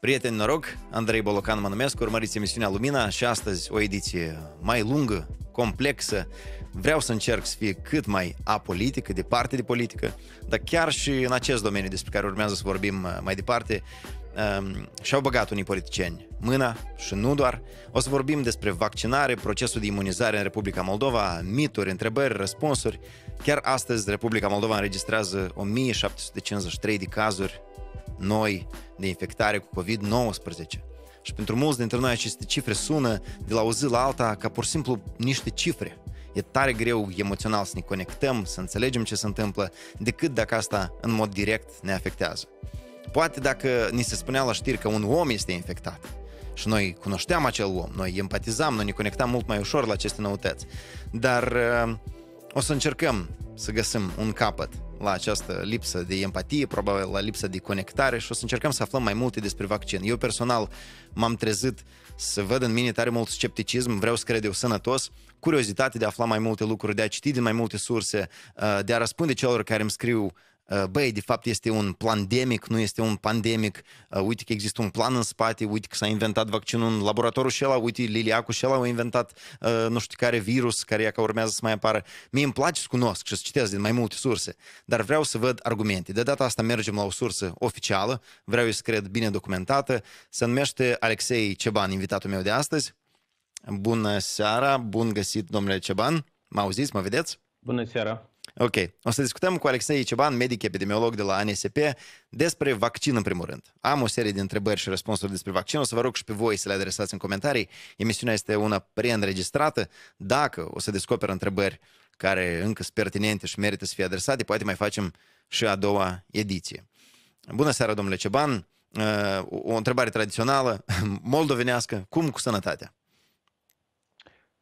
Prieteni, noroc! Andrei Bolocan mă numesc, urmăriți emisiunea Lumina și astăzi o ediție mai lungă, complexă. Vreau să încerc să fie cât mai apolitică, departe de politică, dar chiar și în acest domeniu despre care urmează să vorbim uh, mai departe, um, și-au băgat unii politicieni mâna și nu doar. O să vorbim despre vaccinare, procesul de imunizare în Republica Moldova, mituri, întrebări, răspunsuri. Chiar astăzi Republica Moldova înregistrează 1753 de cazuri noi de infectare cu COVID-19. Și pentru mulți dintre noi aceste cifre sună de la o zi la alta ca pur și simplu niște cifre. E tare greu emoțional să ne conectăm, să înțelegem ce se întâmplă, decât dacă asta în mod direct ne afectează. Poate dacă ni se spunea la știri că un om este infectat și noi cunoșteam acel om, noi empatizam, noi ne conectam mult mai ușor la aceste noutăți, dar uh, o să încercăm să găsim un capăt la această lipsă de empatie, probabil la lipsă de conectare și o să încercăm să aflăm mai multe despre vaccin. Eu personal m-am trezit să văd în mine tare mult scepticism, vreau să cred eu sănătos, curiozitate de a afla mai multe lucruri, de a citi din mai multe surse, uh, de a răspunde celor care îmi scriu uh, Uh, băi, de fapt este un pandemic, nu este un pandemic, uh, uite că există un plan în spate, uite că s-a inventat vaccinul în laboratorul și ăla, uite Liliacu și ăla au inventat uh, nu știu care virus care ca urmează să mai apară. Mie îmi place să cunosc și să citesc din mai multe surse, dar vreau să văd argumente. De data asta mergem la o sursă oficială, vreau eu să cred bine documentată, se numește Alexei Ceban, invitatul meu de astăzi. Bună seara, bun găsit domnule Ceban, mă auziți, mă vedeți? Bună seara! Ok. O să discutăm cu Alexei Ceban, medic epidemiolog de la ANSP, despre vaccin în primul rând. Am o serie de întrebări și răspunsuri despre vaccin. O să vă rog și pe voi să le adresați în comentarii. Emisiunea este una preînregistrată. Dacă o să descoperă întrebări care încă sunt pertinente și merită să fie adresate, poate mai facem și a doua ediție. Bună seara, domnule Ceban. Uh, o întrebare tradițională, moldovenească. Cum cu sănătatea?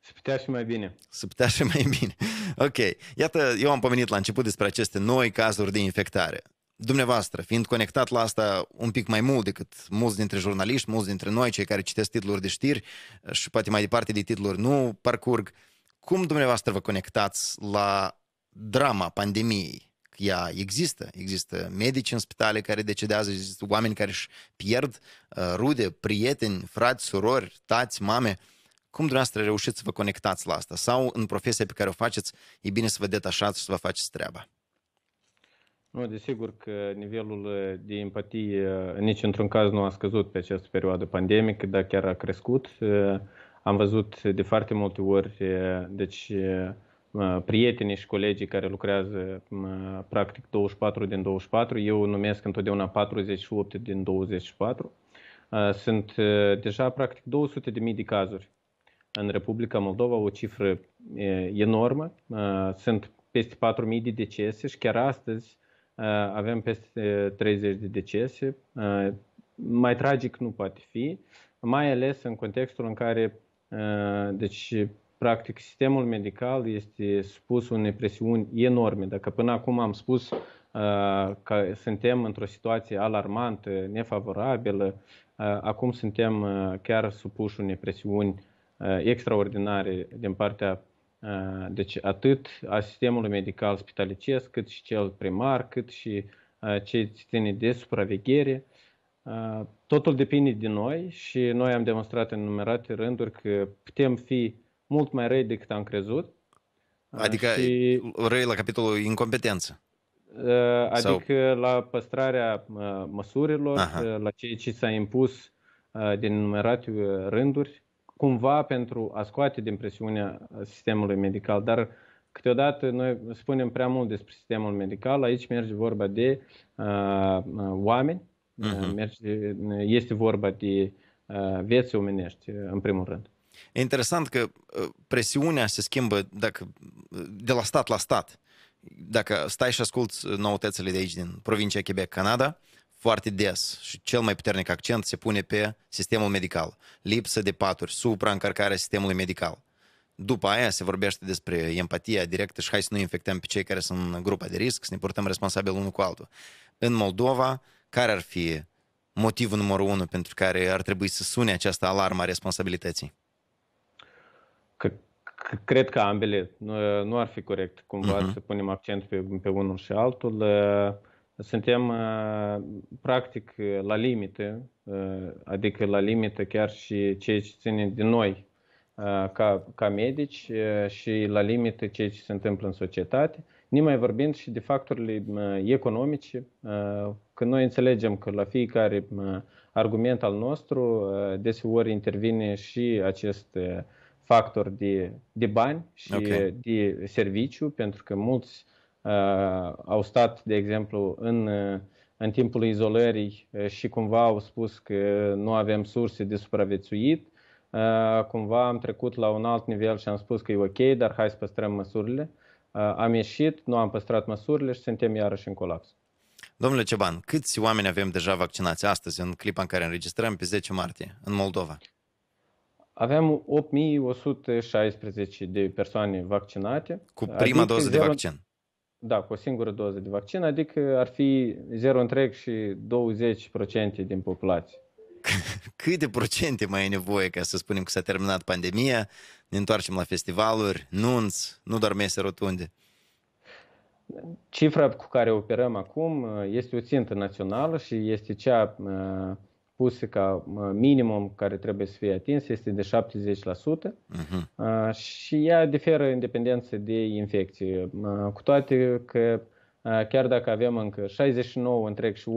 Să putea și mai bine. Să putea și mai bine. Ok, iată, eu am pomenit la început despre aceste noi cazuri de infectare. Dumneavoastră, fiind conectat la asta un pic mai mult decât mulți dintre jurnaliști, mulți dintre noi, cei care citesc titluri de știri și poate mai departe de titluri nu parcurg, cum dumneavoastră vă conectați la drama pandemiei? ea există. Există medici în spitale care decedează, există oameni care își pierd uh, rude, prieteni, frați, surori, tați, mame. Cum dumneavoastră reușiți să vă conectați la asta? Sau în profesia pe care o faceți, e bine să vă detașați și să vă faceți treaba? Nu, desigur că nivelul de empatie nici într-un caz nu a scăzut pe această perioadă pandemică, dar chiar a crescut. Am văzut de foarte multe ori, deci prietenii și colegii care lucrează practic 24 din 24, eu numesc întotdeauna 48 din 24, sunt deja practic 200 de mii de cazuri în Republica Moldova o cifră enormă. Sunt peste 4.000 de decese și chiar astăzi avem peste 30 de decese. Mai tragic nu poate fi, mai ales în contextul în care, deci, practic, sistemul medical este supus unei presiuni enorme. Dacă până acum am spus că suntem într-o situație alarmantă, nefavorabilă, acum suntem chiar supuși unei presiuni Uh, extraordinare din partea uh, deci atât a sistemului medical spitalicesc, cât și cel primar, cât și uh, cei ce ține de supraveghere. Totul depinde de noi și noi am demonstrat în numerate rânduri că putem fi mult mai răi decât am crezut. Adică și, răi la capitolul incompetență. Adică Sau... la păstrarea măsurilor, Aha. la ceea ce s-a impus din numerate rânduri cumva pentru a scoate din presiunea sistemului medical, dar câteodată noi spunem prea mult despre sistemul medical, aici merge vorba de uh, uh oameni, uh-huh. merge, este vorba de uh, vieți omenești, uh, în primul rând. E interesant că uh, presiunea se schimbă dacă, de la stat la stat. Dacă stai și asculți noutățile de aici, din provincia Quebec, Canada, foarte des și cel mai puternic accent se pune pe sistemul medical. Lipsă de paturi, supraîncărcarea sistemului medical. După aia se vorbește despre empatia directă și hai să nu infectăm pe cei care sunt în grupa de risc, să ne purtăm responsabil unul cu altul. În Moldova, care ar fi motivul numărul unu pentru care ar trebui să sune această alarmă a responsabilității? Că, cred că ambele nu ar fi corect cumva uh-huh. să punem accent pe, pe unul și altul. Uh, suntem uh, practic la limite, uh, adică la limite chiar și ceea ce ține de noi uh, ca, ca medici și la limite ceea ce se întâmplă în societate, nimai vorbind și de factorile economice, că noi înțelegem că la fiecare argument al nostru deseori intervine și acest factor de, de bani și okay. de serviciu, pentru că mulți Uh, au stat, de exemplu, în, uh, în timpul izolării uh, și cumva au spus că nu avem surse de supraviețuit, cumva am trecut la un alt nivel și am spus că e ok, dar hai să păstrăm măsurile. Am ieșit, nu am păstrat măsurile și suntem iarăși în colaps. Domnule Ceban, câți oameni avem deja vaccinați astăzi, în clipa în care înregistrăm pe 10 martie, în Moldova? Avem 8116 de persoane vaccinate. Cu prima adică doză de vaccin? Da, cu o singură doză de vaccin, adică ar fi 0 întreg și 20% din populație. Câte procente mai e nevoie ca să spunem că s-a terminat pandemia, ne întoarcem la festivaluri, nunți, nu doar mese rotunde? Cifra cu care operăm acum uh, este o țintă națională și este cea uh, puse ca minimum care trebuie să fie atins este de 70% uh-huh. Mhm. și ea diferă în dependență de infecție. Cu toate că chiar dacă avem încă 69 întreg și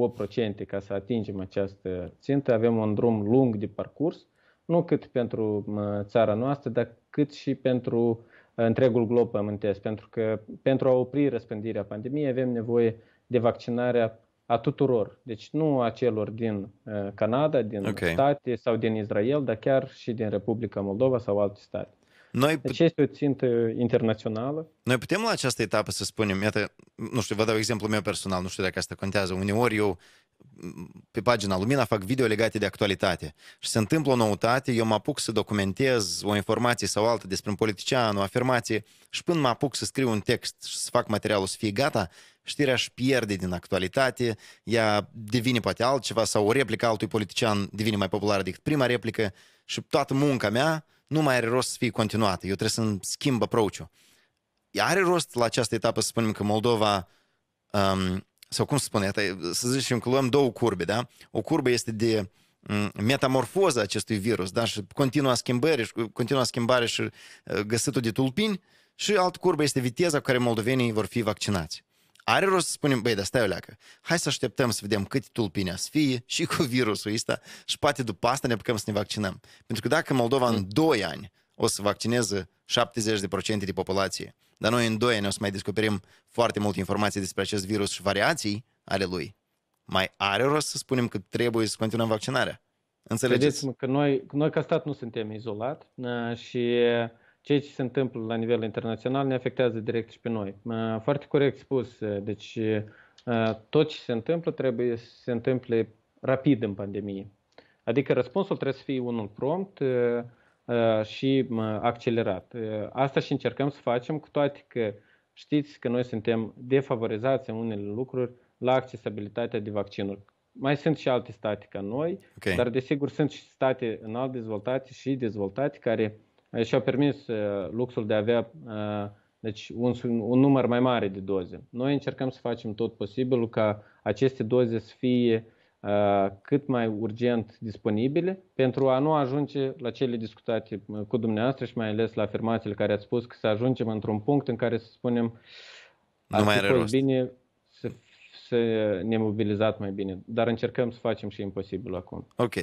8% ca să atingem această țintă, avem un drum lung de parcurs, nu cât pentru țara noastră, dar cât și pentru întregul glob pământesc, pentru că pentru a opri răspândirea pandemiei avem nevoie de vaccinarea a tuturor. Deci nu a celor din uh, Canada, din okay. state sau din Israel, dar chiar și din Republica Moldova sau alte state. Noi deci put... Deci este o țintă internațională. Noi putem la această etapă să spunem, iată, nu știu, vă dau exemplu meu personal, nu știu dacă asta contează. Uneori eu uh, pe pagina Lumina fac video legate de actualitate și se întâmplă o noutate, eu mă apuc să documentez o informație sau altă despre un politician, o afirmație și până mă apuc să scriu un text și să fac materialul să fie gata, știrea își pierde din actualitate, ea devine poate altceva sau o replică altui politician devine mai populară decât prima replică și toată munca mea nu mai are rost să fie continuată. Eu trebuie să-mi schimb approach-ul. Are rost la această etapă să spunem că Moldova um, sau cum să spune, să zicem că luăm două curbe, da? O curbă este de metamorfoza acestui virus, da? Și continua schimbare și continua schimbare și uh, găsitul de tulpini și altă curbă este viteza cu care moldovenii vor fi vaccinați. Are rost să spunem, băi, dar stai o leacă, hai să așteptăm să vedem cât tulpini să fie și cu virusul ăsta și poate după asta ne apucăm să ne vaccinăm. Pentru că dacă Moldova în 2 mm. ani o să vaccineze 70% de populație, dar noi în doi ani o să mai descoperim foarte multe informații despre acest virus și variații ale lui. Mai are rost să spunem că trebuie să continuăm vaccinarea? Înțelegeți? Credeți-mă că noi, noi ca stat nu suntem izolat uh, și uh, ceea ce se întâmplă la nivel internațional ne afectează direct și pe noi. Uh, foarte corect spus, deci tot ce se întâmplă trebuie să se întâmple rapid în pandemie. Adică răspunsul trebuie să fie unul prompt, Uh, și uh, accelerat. Uh, asta și încercăm să facem, cu toate că știți că noi suntem defavorizați în unele lucruri la accesibilitatea de vaccinuri. Mai sunt și alte state ca noi, okay. dar desigur sunt și state alt dezvoltate și dezvoltate care și-au permis luxul de a avea deci un, un număr mai mare de doze. Noi încercăm să facem tot posibilul ca aceste doze să fie uh, Uh, cât mai urgent disponibile pentru a nu ajunge la cele discutate uh, cu dumneavoastră și mai ales la afirmațiile care ați spus că să ajungem într-un punct în care să spunem nu mai are rost. bine să, să ne mobilizat mai bine, dar încercăm să facem și imposibil acum. Ok,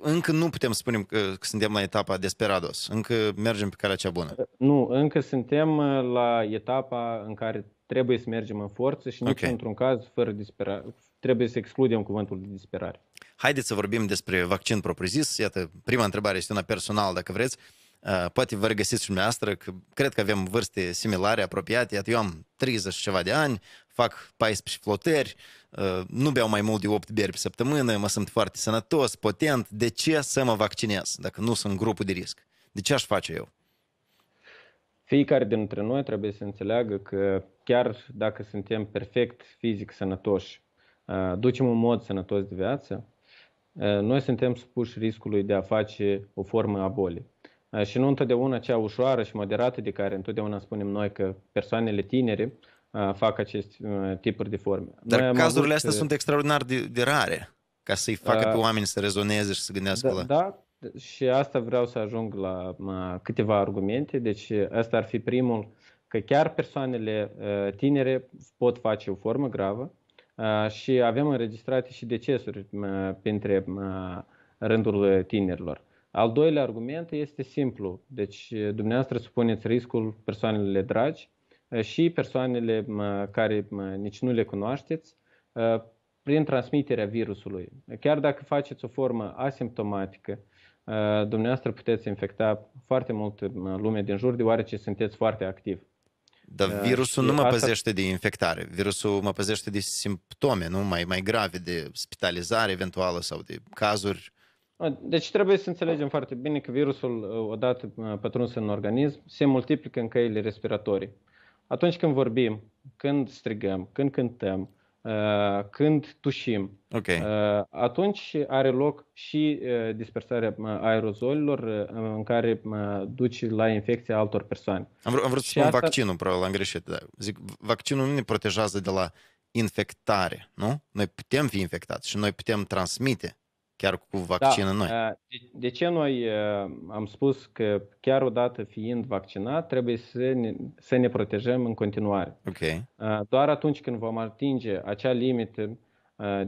încă nu putem spune că suntem la etapa desperados, încă mergem pe calea cea bună. Uh, nu, încă suntem la etapa în care trebuie să mergem în forță și nici okay. într-un caz fără, dispera- trebuie să excludem cuvântul de disperare. Haideți să vorbim despre vaccin propriu-zis. Iată, prima întrebare este una personală, dacă vreți. Uh, poate vă regăsiți și dumneavoastră, că cred că avem vârste similare, apropiate. Iată, eu am 30 și ceva de ani, fac 14 flotări, uh, nu beau mai mult de 8 beri pe săptămână, mă simt foarte sănătos, potent. De ce să mă vaccinez dacă nu sunt grupul de risc? De ce aș face eu? Fiecare dintre noi trebuie să înțeleagă că chiar dacă suntem perfect fizic sănătoși, Э, ducem un mod sănătos de viață, э, noi suntem supuși riscului de a face o formă a bolii. Э, și nu întotdeauna cea ușoară și moderată de care întotdeauna spunem noi că persoanele tinere fac acest uh, tipuri de forme. Dar noi cazurile avut... astea uh, sunt extraordinar de, de rare, ca să-i facă pe oameni să rezoneze și să gândească da, la... Da, și asta vreau să ajung la uh, câteva argumente. Deci asta ar fi primul, că chiar persoanele tinere pot face o formă gravă, Ah, și avem înregistrate și decesuri printre rândul tinerilor. Al doilea argument este simplu. Deci, dumneavoastră supuneți riscul persoanele dragi ah, și persoanele care nici nu le cunoașteți ah, prin transmiterea virusului. Chiar dacă faceți o formă asimptomatică, dumneavoastră puteți infecta foarte mult lume din jur, deoarece sunteți foarte activ. Dar virusul nu mă asta... păzește de infectare, virusul mă păzește de simptome, nu mai, mai grave, de spitalizare eventuală sau de cazuri. Deci trebuie să înțelegem foarte bine că virusul, uh, odată uh, pătruns în organism, se multiplică în căile respiratorii. Atunci când vorbim, când strigăm, când cântăm, Uh, când tușim. Okay. Uh, atunci are loc și uh, dispersarea aerozolilor în care duce la infecția altor persoane. Am, vrut, am vrut să spun asta... vaccinul, probabil am greșit. Da. Zic, vaccinul nu ne protejează de la infectare, nu? Noi putem fi infectați și noi putem transmite chiar cu vaccinul da. noi. De, de ce noi am spus că chiar odată fiind vaccinat, trebuie să ne, să ne protejăm în continuare. Okay. Doar atunci când vom atinge acea limită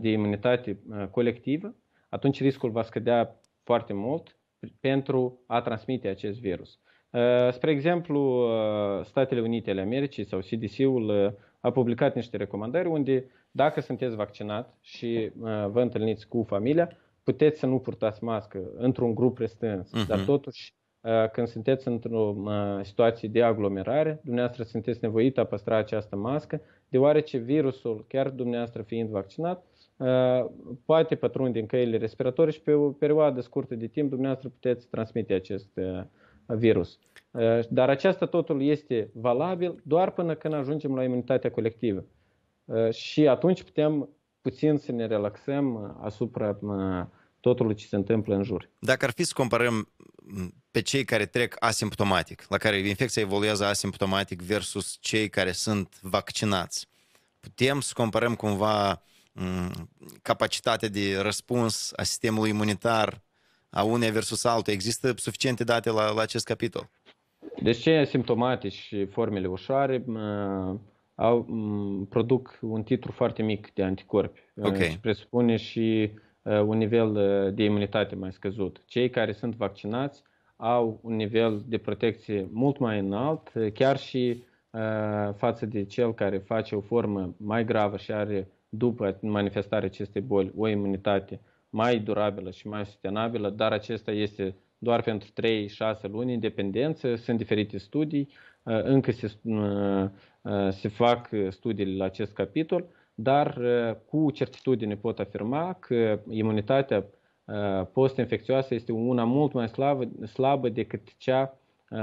de imunitate colectivă, atunci riscul va scădea foarte mult pentru a transmite acest virus. Spre exemplu, Statele Unite ale Americii sau CDC-ul a publicat niște recomandări unde dacă sunteți vaccinat și vă întâlniți cu familia, puteți să nu purtați mască într-un grup restrâns, uh-huh. dar mhm. totuși uh, când sunteți într-o uh, situație de aglomerare, dumneavoastră sunteți nevoiți a păstra această mască, deoarece virusul, chiar dumneavoastră fiind vaccinat, uh, poate pătrunde în căile respiratorii și pe o perioadă scurtă de timp dumneavoastră puteți transmite acest virus. Dar aceasta totul este valabil doar până când ajungem la imunitatea colectivă. Și atunci putem puțin să ne relaxăm asupra totul ce se întâmplă în jur. Dacă ar fi să comparăm pe cei care trec asimptomatic, la care infecția evoluează asimptomatic versus cei care sunt vaccinați, putem să comparăm cumva capacitatea de răspuns a sistemului imunitar a unei versus alta. Există suficiente date la, la acest capitol? Deci cei asimptomatici și formele ușoare uh, au, um, produc un titru foarte mic de anticorpi. Okay. Uh, presupune și uh, Uh, un nivel uh, de imunitate mai scăzut. Cei care sunt vaccinați au un nivel de protecție mult mai înalt, uh, chiar și față de cel care face o formă mai gravă și are după manifestarea acestei boli o imunitate mai durabilă și mai sustenabilă, dar acesta este doar pentru 3-6 luni în dependență. Sunt diferite studii, încă se, se fac studiile la acest capitol, dar uh, cu certitudine pot afirma că imunitatea uh, post-infecțioasă este una mult mai slabă, slabă decât cea uh,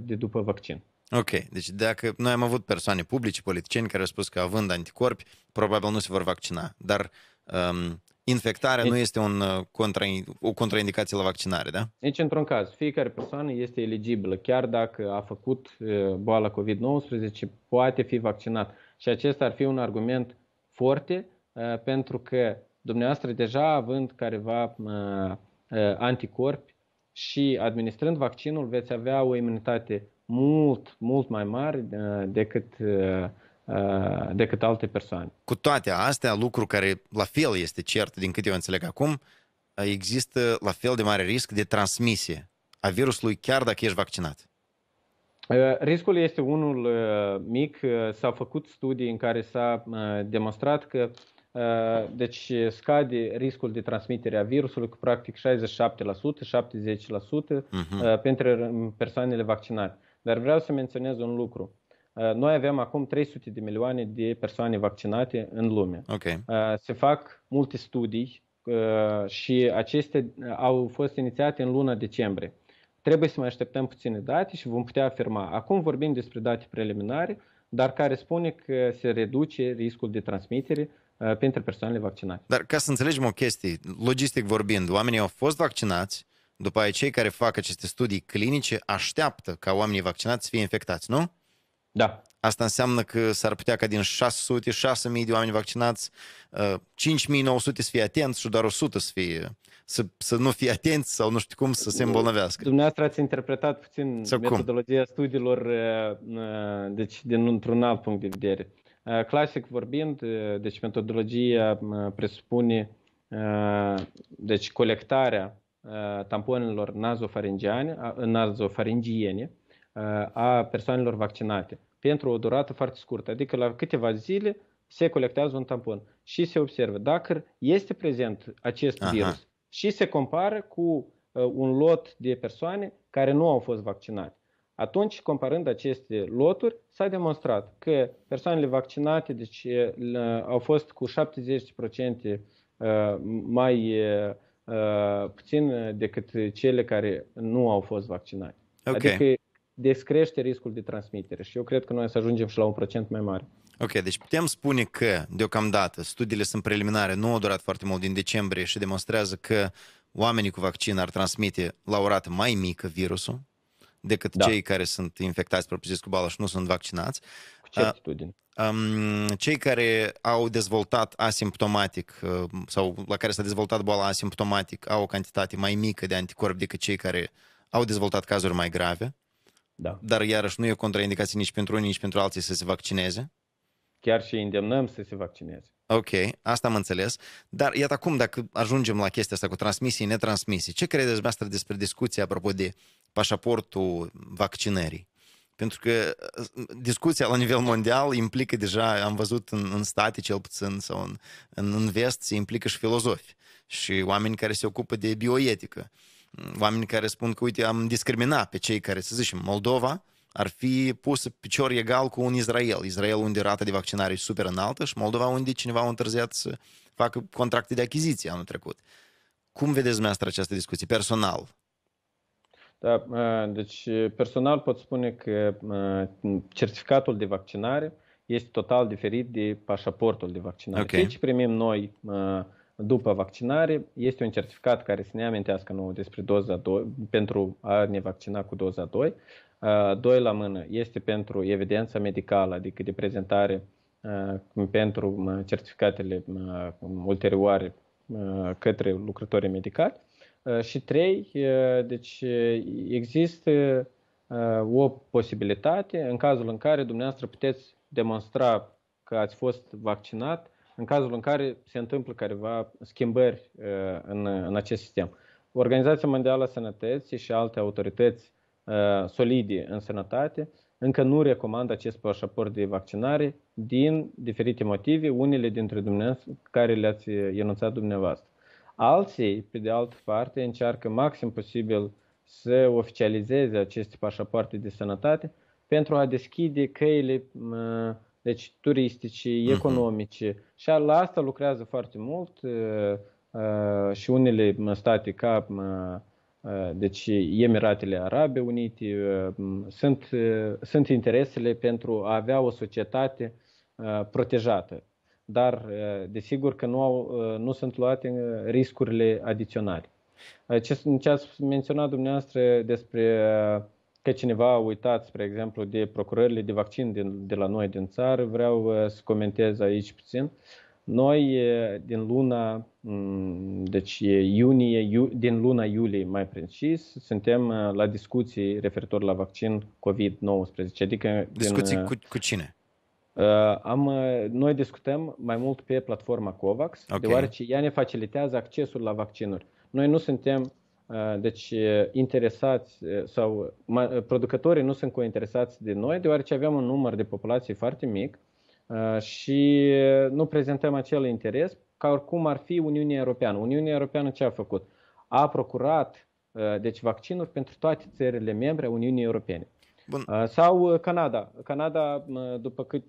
de după vaccin. Ok, deci dacă noi am avut persoane publice, politicieni care au spus că având anticorpi, probabil nu se vor vaccina, dar um, infectarea deci, nu este un contra, o contraindicație la vaccinare, da? Nici deci, într-un caz. Fiecare persoană este eligibilă, chiar dacă a făcut boala COVID-19, poate fi vaccinat. Și acesta ar fi un argument forte, uh, pentru că dumneavoastră deja având careva uh, uh, anticorpi și administrând vaccinul veți avea o imunitate mult, mult mai mare decât decât alte persoane. Cu toate astea, lucru care la fel este cert, din câte eu înțeleg acum, există la fel de mare risc de transmisie a virusului chiar dacă ești vaccinat. Uh, riscul este unul uh, mic. Uh, s-au făcut studii în care s-a demonstrat că deci scade riscul de transmitere a virusului cu practic 67%, 70% uh-huh. pentru persoanele vaccinate. Dar vreau să menționez un lucru. Noi avem acum 300 de milioane de persoane vaccinate în lume. Okay. Se fac multe studii și acestea au fost inițiate în luna decembrie. Trebuie să mai așteptăm puține date și vom putea afirma. Acum vorbim despre date preliminare, dar care spune că se reduce riscul de transmitere uh, pentru persoanele vaccinate. Dar ca să înțelegem o chestie, logistic vorbind, oamenii au fost vaccinați, după aceea cei care fac aceste studii clinice așteaptă ca oamenii vaccinați să fie infectați, nu? Da. Asta înseamnă că s-ar putea ca din 600, 6000 de oameni vaccinați, 5900 uh, să fie atenți și doar 100 să fie să, să nu fie atenți sau nu știu cum să se îmbolnăvească. Dumneavoastră ați interpretat puțin sau metodologia cum? studiilor uh, uh, deci, din într un alt punct de vedere. Uh, clasic vorbind, deci metodologia presupune deci colectarea tamponelor nazofaringiene, nazofaringiene a persoanelor vaccinate pentru o durată foarte scurtă, adică la câteva zile se colectează un tampon și se observă dacă este prezent acest Aha. virus și se compară cu uh, un lot de persoane care nu au fost vaccinate. Atunci, comparând aceste loturi, s-a demonstrat că persoanele vaccinate deci, uh, au fost cu 70% uh, mai puțin decât cele care nu au fost vaccinate. Okay. Adică descrește riscul de transmitere și eu cred că noi să ajungem și la un procent mai mare. Ok, deci putem spune că, deocamdată, studiile sunt preliminare, nu au durat foarte mult din decembrie și demonstrează că oamenii cu vaccin ar transmite la o rată mai mică virusul decât da. cei care sunt infectați propriu-zis cu boală și nu sunt vaccinați. Cu studii? Cei care au dezvoltat asimptomatic uh, sau la care s-a dezvoltat boala asimptomatic au o cantitate mai mică de anticorpi decât cei care au dezvoltat cazuri mai grave. Da. Dar iarăși nu e contraindicație nici pentru unii, nici pentru alții să se vaccineze chiar și îndemnăm să se vaccineze. Ok, asta am înțeles. Dar iată acum, dacă ajungem la chestia asta cu transmisii, netransmisii, ce credeți dumneavoastră despre discuția apropo de pașaportul vaccinării? Pentru că uh, discuția la nivel mondial implică deja, am văzut în, în state cel puțin sau în, în, în vest, se implică și filozofi și oameni care se ocupă de bioetică. Oameni care spun că, uite, am discriminat pe cei care, să zicem, Moldova, ar fi pus picior egal cu un Israel. Israel unde rata de vaccinare e super înaltă și Moldova unde cineva a întârziat să facă contracte de achiziție anul trecut. Cum vedeți dumneavoastră această discuție personal? Da, deci personal pot spune că certificatul de vaccinare este total diferit de pașaportul de vaccinare. Okay. Ce primim noi după vaccinare este un certificat care să ne amintească nouă despre doza 2, pentru a ne vaccina cu doza 2. Uh, doi la mână este pentru evidența medicală, adică de prezentare uh, pentru certificatele ulterioare către lucrătorii medicali. Uh, și trei, deci există o posibilitate în cazul în care dumneavoastră puteți demonstra că ați fost vaccinat, în cazul în care se întâmplă careva schimbări în, în acest sistem. Organizația Mondială a Sănătății și alte autorități Uh, solide în sănătate, încă nu recomand acest pașaport de vaccinare din diferite motive, unele dintre dumneavoastră care le-ați uh, enunțat dumneavoastră. Alții, pe de altă parte, încearcă maxim posibil să oficializeze aceste pașapoarte de sănătate pentru a deschide căile uh, deci, turistice, mhm. economice. Și la asta lucrează foarte mult și unele state ca deci Emiratele Arabe Unite sunt, э, sunt interesele pentru a avea o societate э, protejată, dar э, desigur că nu, au, nu sunt luate riscurile adiționale. Ă, ce, ce ați menționat dumneavoastră despre că cineva a uitat, spre exemplu, de procurările de vaccin din, de la noi din țară, vreau să comentez aici puțin. Uh, noi din luna, deci iunie, iu, din luna iulie mai precis, suntem uh, la discuții referitor la vaccin COVID-19. Adică discuții din, uh, cu, cu cine? Uh, am, noi discutăm mai mult pe platforma COVAX, okay. deoarece ea ne facilitează accesul la vaccinuri. Noi nu suntem deci interesați sau producătorii nu sunt cointeresați de noi, deoarece avem un număr de populație foarte mic. Uh, și uh, nu prezentăm acel interes ca oricum ar fi Uniunea Europeană. Uniunea Europeană ce a făcut? A procurat uh, deci vaccinuri pentru toate țările membre a Uniunii Europene. Bun. Sau Canada. Canada, după cât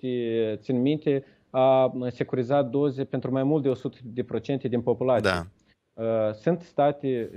țin minte, a securizat doze pentru mai mult de 100% din populație. Da. Sunt state,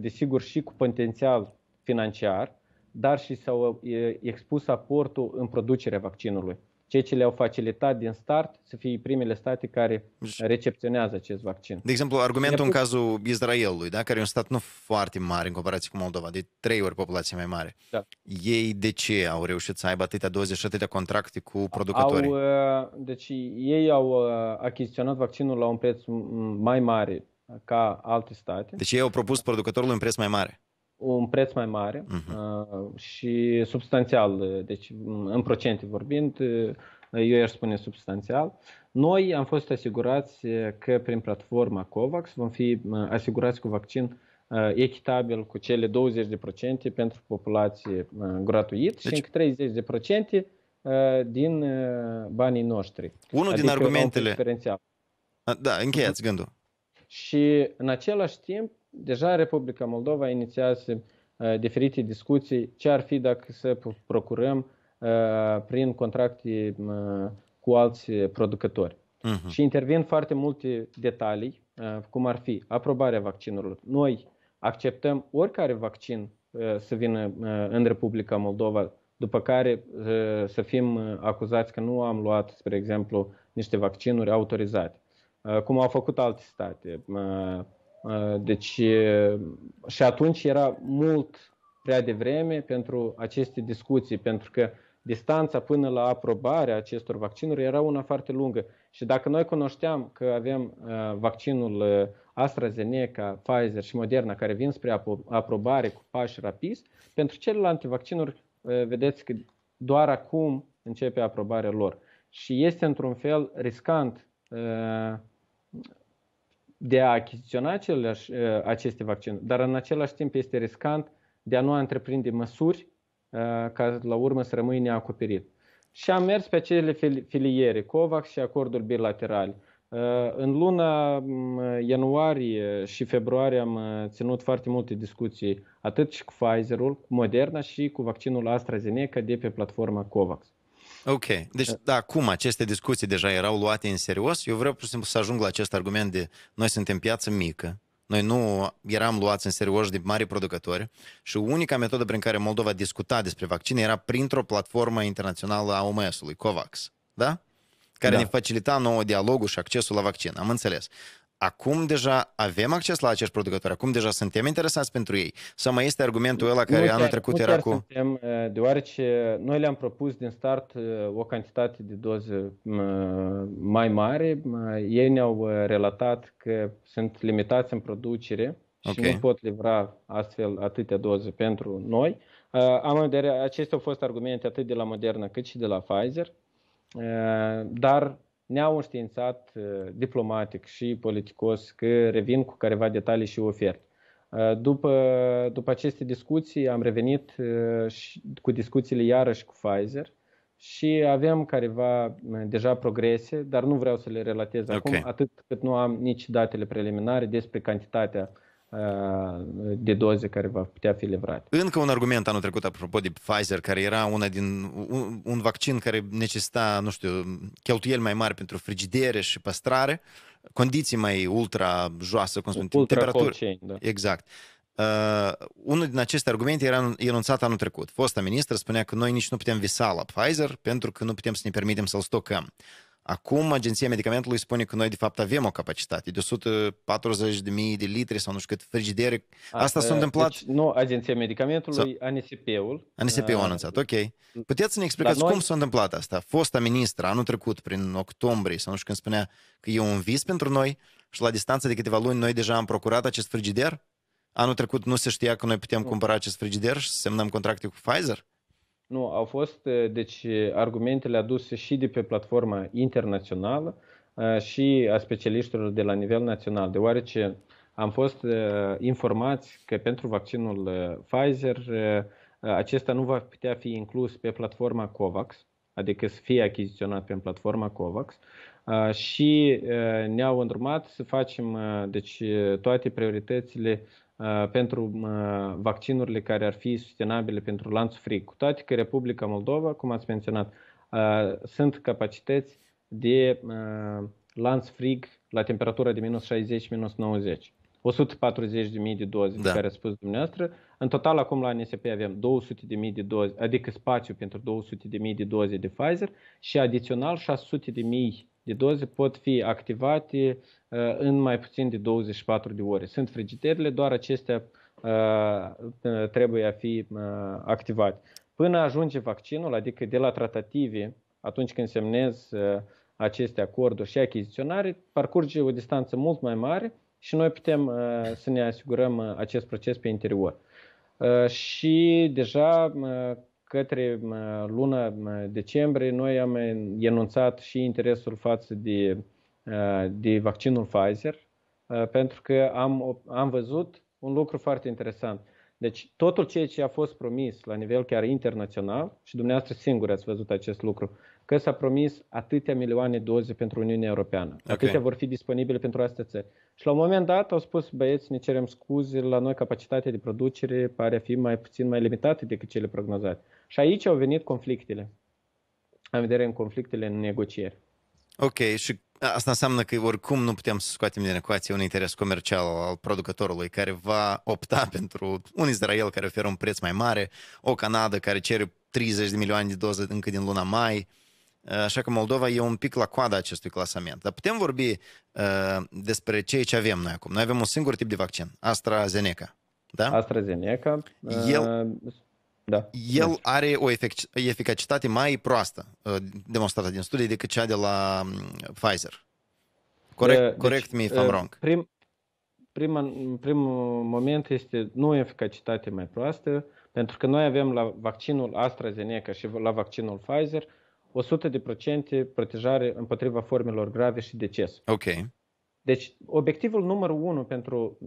desigur, și cu potențial financiar, dar și s-au expus aportul în producerea vaccinului cei ce le-au facilitat din start să fie primele state care deci- recepționează acest vaccin. De exemplu, argumentul în cazul Israelului, da, care e un stat nu foarte mare în comparație cu Moldova, de trei ori populație mai mare. Da. Ei de ce au reușit să aibă atâtea doze și atâtea contracte cu producătorii? Au, uh, deci ei au uh, achiziționat vaccinul la un preț mai mare ca alte state. Deci ei au propus producătorului un preț mai mare un preț mai mare uh-huh. și substanțial, deci mm, în procente vorbind, uh, eu aș spune substanțial. Noi am fost asigurați că prin platforma COVAX vom fi uh, asigurați cu vaccin uh, echitabil cu cele 20% pentru populație gratuit deci... și încă 30% din banii noștri. Unul adică din argumentele. Da, încheiați mhm. gândul. Și în același timp deja Republica Moldova inițiase uh, diferite discuții ce ar fi dacă să procurăm uh, prin contracte uh, cu alți producători. Uh-huh. Și intervin foarte multe detalii, cum ar fi aprobarea vaccinurilor. Noi acceptăm oricare vaccin să vină în Republica Moldova, după care să fim acuzați că nu am luat, spre exemplu, niște vaccinuri autorizate, cum au făcut alte state. Uh, deci și atunci era mult prea devreme pentru aceste discuții, pentru că distanța până la aprobarea acestor vaccinuri era una foarte lungă. Și dacă noi cunoșteam că avem uh, vaccinul uh, AstraZeneca, Pfizer și Moderna care vin spre aprobare cu pași rapizi, pentru celelalte vaccinuri vedeți că doar acum începe aprobarea lor. Și este într-un fel riscant de a achiziționa aceleași, uh, aceste vaccinuri, dar în același timp este riscant de a nu întreprinde măsuri uh, ca la urmă să rămâi neacoperit. Și am mers pe acele filiere, COVAX și acorduri bilaterale. Uh, în luna mm, ianuarie și februarie am ținut foarte multe discuții, atât și cu Pfizer-ul, cu Moderna și cu vaccinul AstraZeneca de pe platforma COVAX. Ok. Deci, da. da, acum aceste discuții deja erau luate în serios. Eu vreau pur și simplu să ajung la acest argument de noi suntem piață mică, noi nu eram luați în serios de mari producători și unica metodă prin care Moldova discuta despre vaccine era printr-o platformă internațională a OMS-ului, COVAX, da? Care da. ne facilita nouă dialogul și accesul la vaccin. Am înțeles. Acum deja avem acces la acești producători, acum deja suntem interesați pentru ei. Sau mai este argumentul ăla care nu anul chiar, trecut era cu... Suntem, uh, deoarece noi le-am propus din start uh, o cantitate de doze uh, mai mare. Ei ne-au relatat că sunt limitați în producere și okay. nu pot livra astfel atâtea doze pentru noi. Am în vedere, acestea au fost argumente atât de la Moderna cât și de la Pfizer, dar ne-au înștiințat uh, diplomatic și politicos că revin cu careva detalii și oferte. Uh, după, după aceste discuții am revenit uh, și, cu discuțiile iarăși cu Pfizer și avem careva deja progrese, dar nu vreau să le relatez okay. acum, atât cât nu am nici datele preliminare despre cantitatea uh, de doze care va putea fi livrate. Încă un argument anul trecut apropo de Pfizer, care era una din, un, un vaccin care necesita, nu știu, cheltuieli mai mari pentru frigidere și păstrare, condiții mai ultra joasă, cum spun, ultra Chain, da. Exact. Uh, unul din aceste argumente era enunțat anul trecut. Fosta ministră spunea că noi nici nu putem visa la Pfizer pentru că nu putem să ne permitem să-l stocăm. Acum, Agenția Medicamentului spune că noi, de fapt, avem o capacitate de 140 de mii de litri sau nu știu cât frigidere. Asta s-a întâmplat... Deci, nu Agenția Medicamentului, sau... ANSP-ul. ANSP-ul a ah. anunțat, ok. Puteți să ne explicați noi... cum s-a întâmplat asta? Fosta ministră, anul trecut, prin octombrie, sau nu știu când spunea că e un vis pentru noi și la distanță de câteva luni noi deja am procurat acest frigider? Anul trecut nu se știa că noi putem cumpăra acest frigider și semnăm contracte cu Pfizer? Nu, au fost uh, deci uh, argumentele aduse și de pe platforma internațională uh, și a specialiștilor de la nivel național, deoarece am fost informați că pentru vaccinul Pfizer acesta nu va putea fi inclus pe platforma COVAX, adică să fie achiziționat pe platforma COVAX și ne-au îndrumat să facem deci, toate prioritățile Uh, pentru uh, vaccinurile care ar fi sustenabile pentru lanțul frig. Cu toate că Republica Moldova, cum ați menționat, uh, sunt capacități de lanț frig la temperatură de minus 60, minus 90. 140.000 de doze, da. care a spus dumneavoastră. În total, acum la NSP avem 200.000 de doze, adică spațiu pentru 200.000 de doze de Pfizer și adițional 600.000 de doze pot fi activate uh, în mai puțin de 24 de ore. Sunt frigiderele, doar acestea uh, uh, trebuie a fi activate. Până ajunge vaccinul, adică de la tratative, atunci când semnez aceste acorduri și achiziționare, parcurge o distanță mult mai mare și noi putem să ne asigurăm acest proces pe interior. Și deja către luna decembrie, noi am enunțat și interesul față de, ă, de vaccinul Pfizer, ă, pentru că am, am văzut un lucru foarte interesant. Deci totul ceea ce a fost promis la nivel chiar internațional, și dumneavoastră singuri ați văzut acest lucru, că s-a promis atâtea milioane doze pentru Uniunea Europeană. Okay. Atâtea vor fi disponibile pentru astea țări. Și la un moment dat au spus, băieți, ne cerem scuze, la noi capacitatea de producere pare a fi mai puțin mai limitată decât cele prognozate. Și aici au venit conflictele. Am vedere în conflictele în negocieri. Ok, și asta înseamnă că oricum nu putem să scoatem din ecuație un interes comercial al producătorului care va opta pentru un Israel care oferă un preț mai mare, o Canada care cere 30 de milioane de doze încă din luna mai, Eh, așa că Moldova e un pic la coada acestui clasament. Dar putem vorbi uh, despre ceea ce avem noi acum. Noi avem un singur tip de vaccin, AstraZeneca. Da? AstraZeneca. Uh, el, eh, da. El deci. are o efic- eficacitate mai proastă uh, demonstrată din studii decât cea de la mm, Pfizer. Corect, uh, deci, mi me if I'm wrong. Prim, prim, primul moment este nu eficacitate mai proastă, pentru că noi avem la vaccinul AstraZeneca și la vaccinul Pfizer uh, 100% protejare împotriva formelor grave și deces. Ok. Deci, obiectivul numărul unu pentru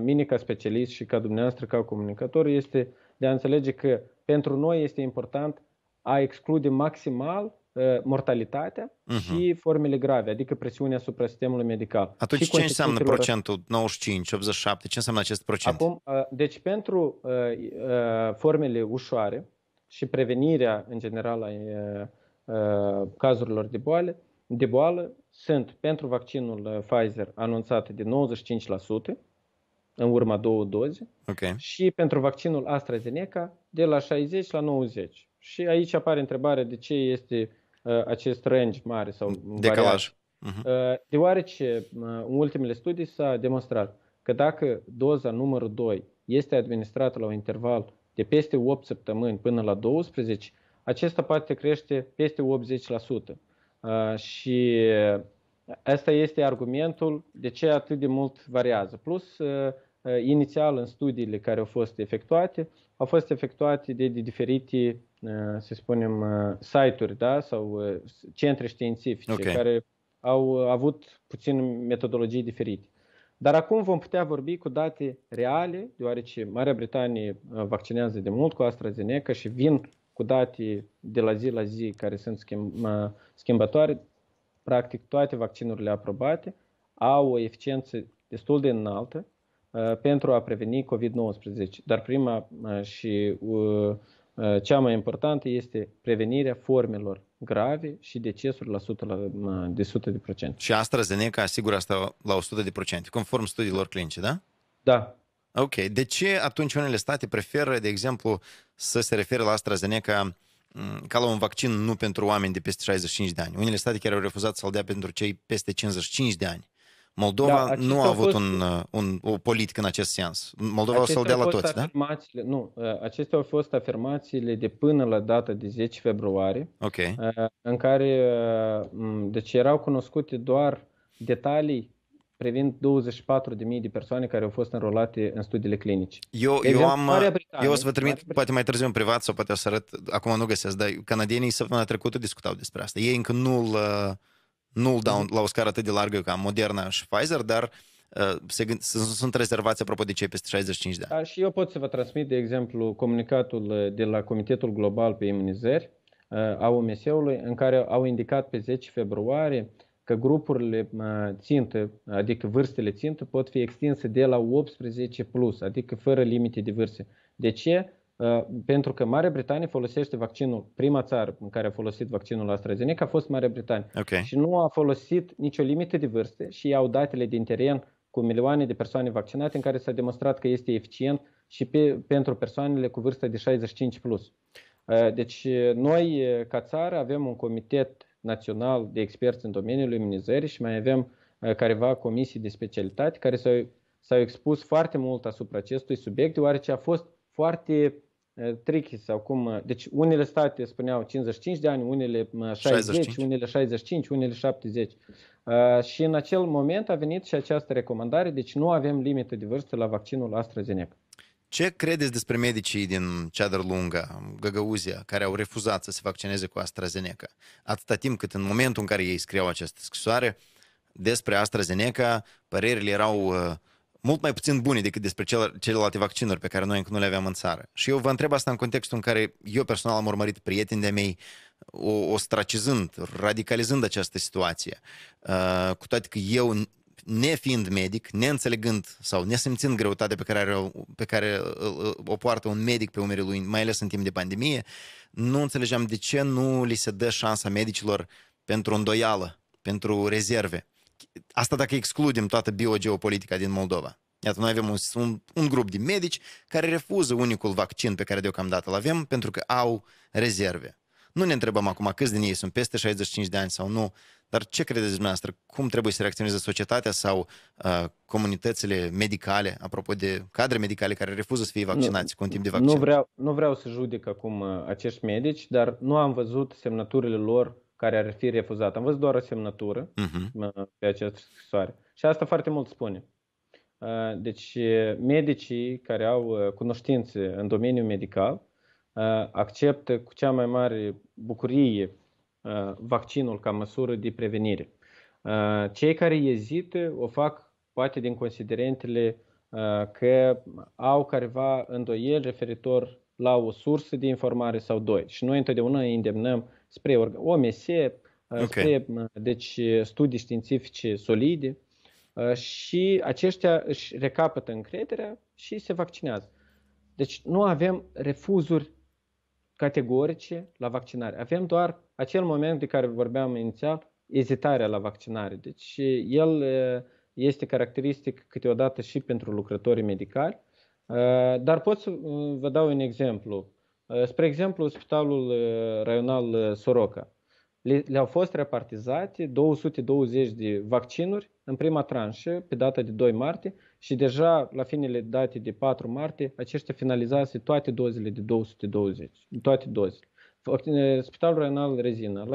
mine ca specialist și ca dumneavoastră ca comunicator este de a înțelege că pentru noi este important a exclude maximal uh, mortalitatea uh-huh. și formele grave, adică presiunea asupra sistemului medical. Atunci ce înseamnă procentul 95, 87? Ce înseamnă acest procent? Acum, uh, deci pentru uh, formele ușoare și prevenirea în general a Uh, cazurilor de boală, de boală sunt pentru vaccinul uh, Pfizer anunțate de 95% în urma două doze okay. și pentru vaccinul AstraZeneca de la 60 la 90. Și aici apare întrebarea de ce este uh, acest range mare sau decalaj. Uh-huh. Mhm. Uh, deoarece uh, în ultimele studii s-a demonstrat că dacă doza numărul 2 este administrată la un interval de peste 8 săptămâni până la 12, acesta poate crește peste 80%. Și asta este argumentul de ce atât de mult variază. Plus, inițial în studiile care au fost efectuate, au fost efectuate de, de diferite, să spunem, site-uri da? sau centre științifice okay. care au avut puțin metodologii diferite. Dar acum vom putea vorbi cu date reale, deoarece Marea Britanie vaccinează de mult cu AstraZeneca și vin cu date de la zi la zi care sunt schimb, schimbătoare, practic toate vaccinurile aprobate au o eficiență destul de înaltă uh, pentru a preveni COVID-19. Dar prima uh, și uh, cea mai importantă este prevenirea formelor grave și decesuri la 100%, de 100%. Și AstraZeneca asigură asta la 100%, conform studiilor clinice, da? Da, Ok. De ce atunci unele state preferă, de exemplu, să se refere la AstraZeneca mm, ca la un vaccin nu pentru oameni de peste 65 de ani? Unele state chiar au refuzat să-l dea pentru cei peste 55 de ani. Moldova da, nu a avut fost... un, uh, un, o politică în acest sens. Moldova acestea o să-l dea la toți, da? Nu, uh, acestea au fost afirmațiile de până la data de 10 februarie, okay. Uh, în care deci erau cunoscute doar detalii privind 24.000 de persoane care au fost înrolate în studiile clinice. Eu, de eu, am, eu o să vă trimit poate mai târziu în privat sau poate o să arăt, acum nu găsesc, dar canadienii săptămâna trecută discutau despre asta. Ei încă nu-l, uh, nu-l dau la o scară atât de largă ca Moderna și Pfizer, dar uh, se, se sunt rezervați apropo de cei peste 65 de ani. Da, și eu pot să vă transmit, de exemplu, comunicatul uh, de la Comitetul Global pe Imunizări a OMS-ului, în care au indicat pe 10 februarie că grupurile țintă, adică vârstele țintă, pot fi extinse de la 18 plus, adică fără limite de vârste. De ce? Ă, pentru că Marea Britanie folosește vaccinul, prima țară în care a folosit vaccinul AstraZeneca a fost Marea Britanie okay. și nu a folosit nicio limită de vârste și au datele din teren cu milioane de persoane vaccinate în care s-a demonstrat că este eficient și pe, pentru persoanele cu vârsta de 65 plus. Ă, deci noi, ca țară, avem un comitet național de experți în domeniul luminizării și mai avem uh, careva comisii de specialitate care s-au, s-au expus foarte mult asupra acestui subiect, deoarece a fost foarte uh, tricky sau cum. Uh, deci unele state spuneau 55 de ani, unele 60, 65. unele 65, unele 70. Uh, și în acel moment a venit și această recomandare, deci nu avem limită de vârstă la vaccinul AstraZeneca. Ce credeți despre medicii din Lunga, Găgăuzia, care au refuzat să se vaccineze cu AstraZeneca? Atâta timp cât în momentul în care ei scriau această scrisoare, despre AstraZeneca, părerile erau uh, mult mai puțin bune decât despre cel, celelalte vaccinuri pe care noi încă nu le aveam în țară. Și eu vă întreb asta în contextul în care eu personal am urmărit prieteni de mei o, ostracizând, radicalizând această situație. Uh, cu toate că eu nefiind medic, neînțelegând sau nesimțind greutatea pe care, are, pe care o poartă un medic pe umerii lui, mai ales în timp de pandemie, nu înțelegeam de ce nu li se dă șansa medicilor pentru îndoială, pentru rezerve. Asta dacă excludem toată biogeopolitica din Moldova. Iată, noi avem un, un, un grup de medici care refuză unicul vaccin pe care deocamdată îl avem pentru că au rezerve. Nu ne întrebăm acum câți din ei sunt peste 65 de ani sau nu, dar ce credeți dumneavoastră? Cum trebuie să reacționeze societatea sau uh, comunitățile medicale, apropo de cadre medicale care refuză să fie vaccinați nu, cu timp de vaccin? Nu vreau, nu vreau să judec acum uh, acești medici, dar nu am văzut semnăturile lor care ar fi refuzat. Am văzut doar o semnătură uh-huh. pe această scrisoare. Și asta foarte mult spune. Uh, deci, medicii care au uh, cunoștințe în domeniul medical acceptă cu cea mai mare bucurie Uh, vaccinul ca măsură de prevenire. Uh, cei care ezită o fac poate din considerentele uh, că au careva îndoieli referitor la o sursă de informare sau doi. Și noi întotdeauna îi îndemnăm spre OMS, okay. spre deci, studii științifice solide și aceștia își recapătă încrederea și se vaccinează. Deci nu avem refuzuri categorice la vaccinare. Avem doar acel moment de care vorbeam inițial, ezitarea la vaccinare. Deci el este caracteristic câteodată și pentru lucrătorii medicali, dar pot să vă dau un exemplu. Spre exemplu, Spitalul Raional Soroca. Le-au fost repartizate 220 de vaccinuri în prima tranșă, pe data de 2 martie, și deja la finele date de 4 martie, aceștia finalizase toate dozele de 220, toate dozele. Eh, Spitalul Renal Rezina.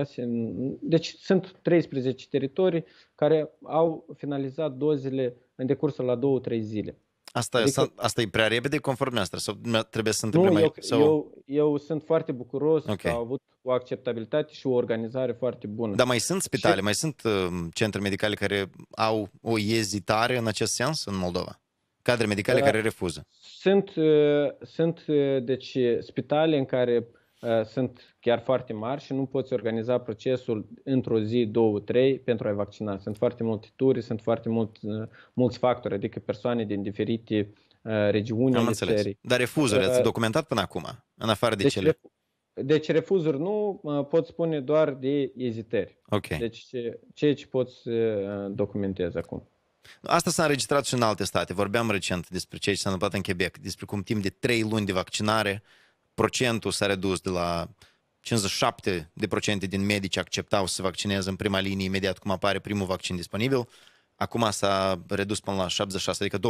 deci sunt 13 teritorii care au finalizat dozele în decursul la 2-3 zile. Asta, adică, asta e prea repede conform noastră sau trebuie să întâmple mai... Eu, sau... eu, eu sunt foarte bucuros okay. că au avut o acceptabilitate și o organizare foarte bună. Dar mai sunt spitale, și... mai sunt uh, centre medicale care au o ezitare în acest sens în Moldova? Cadre medicale da, care refuză? Sunt, uh, sunt uh, deci, spitale în care uh, Uh, sunt chiar foarte mari și nu poți organiza procesul într-o zi, două, trei pentru a-i vaccina. Sunt foarte multe turi, sunt foarte mult, uh, mulți factori, adică persoane din diferite uh, regiuni Am ale înțeles. țării. Dar refuzuri ați documentat până acum, în afară de deci cele... deci refuzuri nu, pot spune doar de ezitări. Okay. Deci ceea ce poți documentezi acum. Asta s-a înregistrat și în alte state. Vorbeam recent despre ce s-a întâmplat în Quebec, despre cum timp de trei luni de vaccinare procentul s-a redus de la 57% din medici acceptau să se vaccineze în prima linie imediat cum apare primul vaccin disponibil. Acum s-a redus până la 76, adică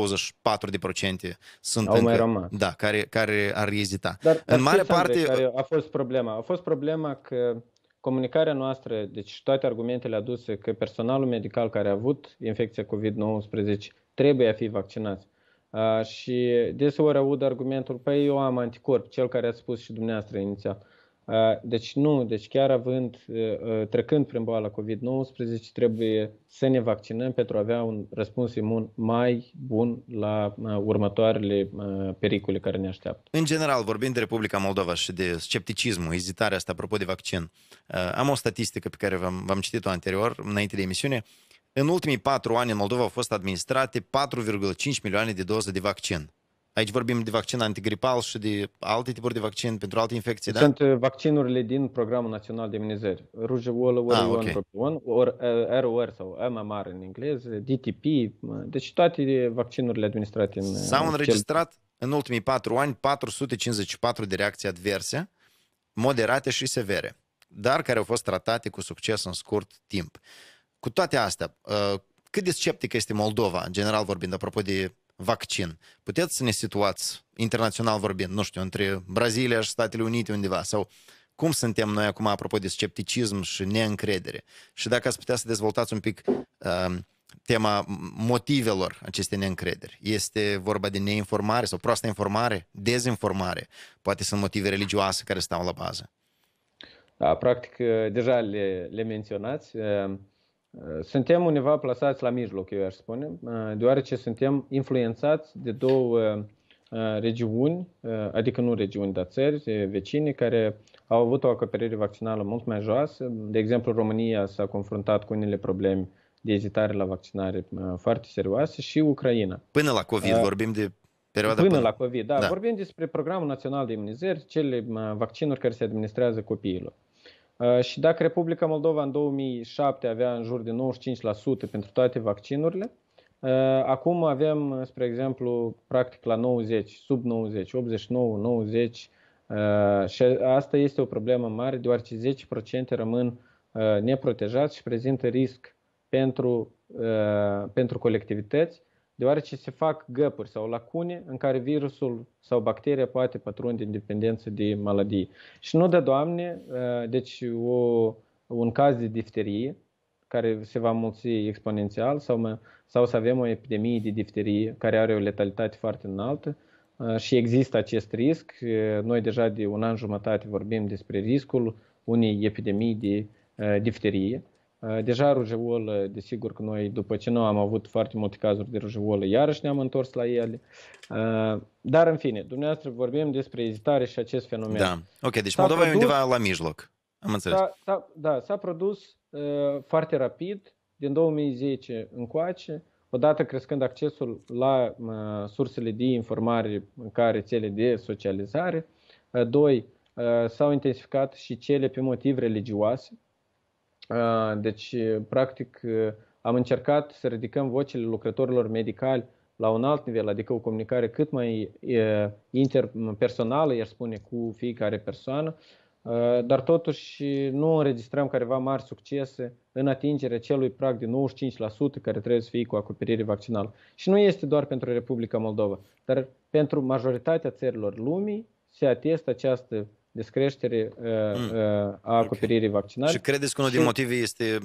24% sunt Au încă, mai rămas. Da, care, care ar ezita. Dar, în mare parte... Care a fost problema? A fost problema că comunicarea noastră, deci toate argumentele aduse că personalul medical care a avut infecția COVID-19 trebuie a fi vaccinat și deseori aud argumentul, păi eu am anticorp, cel care a spus și dumneavoastră inițial. Deci nu, deci chiar având, trecând prin boala COVID-19, trebuie să ne vaccinăm pentru a avea un răspuns imun mai bun la următoarele pericole care ne așteaptă. În general, vorbind de Republica Moldova și de scepticismul, ezitarea asta apropo de vaccin, am o statistică pe care v-am, v-am citit-o anterior, înainte de emisiune. În ultimii patru ani în Moldova au fost administrate 4,5 milioane de doze de vaccin. Aici vorbim de vaccin antigripal și de alte tipuri de vaccin pentru alte infecții, da? Sunt uh, vaccinurile din Programul Național de Imunizări. Rujeolă, ori ah, okay. ROR sau MMR în engleză, DTP, deci toate uh, vaccinurile administrate în... S-au uh, înregistrat cel... în ultimii patru ani 454 de reacții adverse, moderate și severe, dar care au fost tratate cu succes în scurt timp. Cu toate astea, uh, cât de sceptică este Moldova, în general vorbind, apropo de vaccin? Puteți să ne situați, internațional vorbind, nu știu, între Brazilia și Statele Unite undeva? Sau cum suntem noi acum, apropo de scepticism și neîncredere? Și dacă ați putea să dezvoltați un pic uh, tema motivelor acestei neîncrederi. Este vorba de neinformare sau proastă informare, dezinformare. Poate sunt motive religioase care stau la bază. Da, practic, uh, deja le, le menționați. Uh, suntem undeva plasați la mijloc, eu aș spune, uh, deoarece suntem influențați de două uh, regiuni, uh, adică nu regiuni, dar țări vecine care au avut o acoperire vaccinală mult mai joasă. De exemplu, România s-a confruntat cu unele probleme de ezitare la vaccinare foarte serioase și Ucraina. Până la COVID, vorbim de perioada până, până la COVID, da, da. Vorbim despre programul național de imunizări, cele vaccinuri care se administrează copiilor. Uh, și dacă Republica Moldova în 2007 avea în jur de 95% pentru toate vaccinurile, uh, acum avem, spre exemplu, practic la 90, sub 90, 89, 90 și asta este o problemă mare, deoarece 10% rămân uh, neprotejați și prezintă risc pentru, pentru colectivități deoarece se fac găpuri sau lacune în care virusul sau bacteria poate pătrunde în dependență de maladie. Și nu de Doamne, ă, deci o, un caz de difterie care se va mulți exponențial sau, mă, sau să avem o epidemie de difterie care are o letalitate foarte înaltă ă, și există acest risc. Ă, noi deja de un an jumătate vorbim despre riscul unei epidemii de difterie Ă, deja rujeolă, desigur că noi, după ce nu am avut foarte multe cazuri de rujeolă, iarăși ne-am întors la ele. Ă, dar, în fine, dumneavoastră vorbim despre ezitare și acest fenomen. Da, ok, deci Moldova e undeva la mijloc. Am înțeles. s-a, da, s-a produs uh, foarte rapid, din 2010 încoace, odată crescând accesul la uh, sursele de informare ca rețele de socializare. Uh, doi, uh, s-au intensificat și cele pe motiv religioase deci, practic, am încercat să ridicăm vocile lucrătorilor medicali la un alt nivel, adică o comunicare cât mai interpersonală, iar spune, cu fiecare persoană, dar totuși nu înregistrăm careva mari succese în atingerea celui prag de 95% care trebuie să fie cu acoperire vaccinală. Și nu este doar pentru Republica Moldova, dar pentru majoritatea țărilor lumii se atestă această descreștere uh, mm. Uh, a acoperirii okay. vaccinării. Și credeți că unul și... din motive este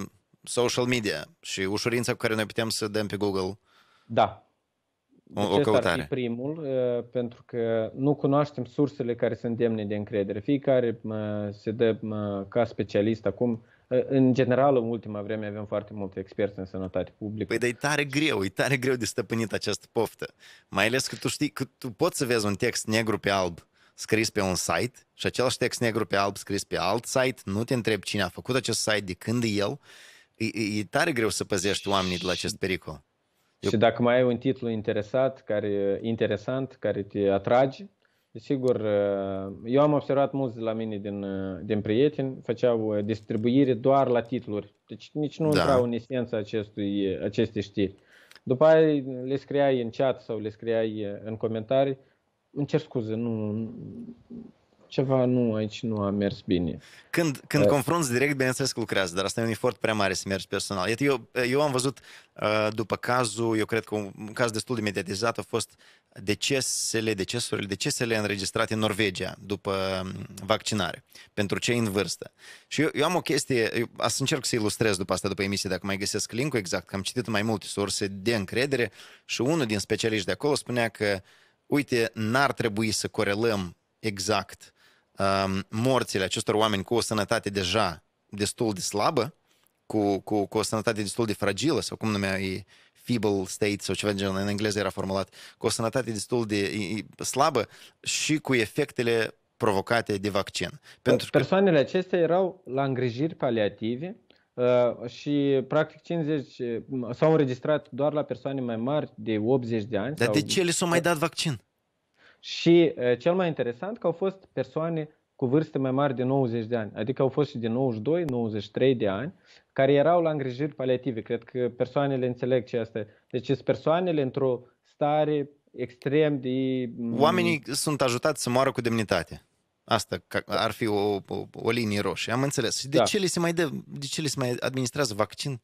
social media și ușurința cu care noi putem să dăm pe Google? Da. O, deci o căutare. ar fi primul, uh, pentru că nu cunoaștem sursele care sunt demne de încredere. Fiecare se dă ca specialist acum. În general, în ultima vreme avem foarte multe experți în sănătate publică. Păi, dar e tare greu, e tare greu de stăpânit această poftă. Mai ales că tu știi că tu poți să vezi un text negru pe alb, scris pe un site și același text negru pe alb scris pe alt site, nu te întreb cine a făcut acest site, de când e el, e, e tare greu să păzești oamenii de la acest pericol. Eu... Și dacă mai ai un titlu interesat, care, interesant, care te atrage, desigur, uh, eu am observat mulți de la mine din, uh, din prieteni, făceau uh, distribuire doar la titluri, deci nici nu da. intrau în esența acestui, acestei știri. După aia le scriai în chat sau le scriai în comentarii, îmi cer scuze, nu, ceva nu aici nu a mers bine. Când, când uh, confrunți direct, bineînțeles că lucrează, dar asta e un efort prea mare să mergi personal. Iată, eu, eu am văzut eh, după cazul, eu cred că un caz destul de mediatizat a fost decesele, decesurile, decesele înregistrate în Norvegia după mm, vaccinare, pentru cei în vârstă. Și eu, eu am o chestie, eu, să încerc să ilustrez după asta, după emisie, dacă mai găsesc link exact, că am citit mai multe surse de încredere și unul din specialiști de acolo spunea că uite, n-ar trebui să corelăm exact um, morțile acestor oameni cu o sănătate deja destul de slabă, cu, cu, cu o sănătate destul de fragilă, sau cum numea e feeble state sau ceva de genul, în engleză era formulat, cu o sănătate destul de e, e, slabă și cu efectele provocate de vaccin. Pentru Persoanele că... acestea erau la îngrijiri paliative Uh, și practic 50 uh, s-au înregistrat doar la persoane mai mari de 80 de ani. Dar sau... de ce le s-au mai dat vaccin? Și uh, cel mai interesant că au fost persoane cu vârste mai mari de 90 de ani, adică au fost și de 92, 93 de ani, care erau la îngrijiri paliative. Cred că persoanele înțeleg ce este. Deci sunt persoanele într-o stare extrem de... Mm, Oamenii sunt ajutați să moară cu demnitate. Asta ar fi o, o, o linie roșie. Am înțeles. Și de, da. ce li se mai dă, de ce li se mai administrează vaccin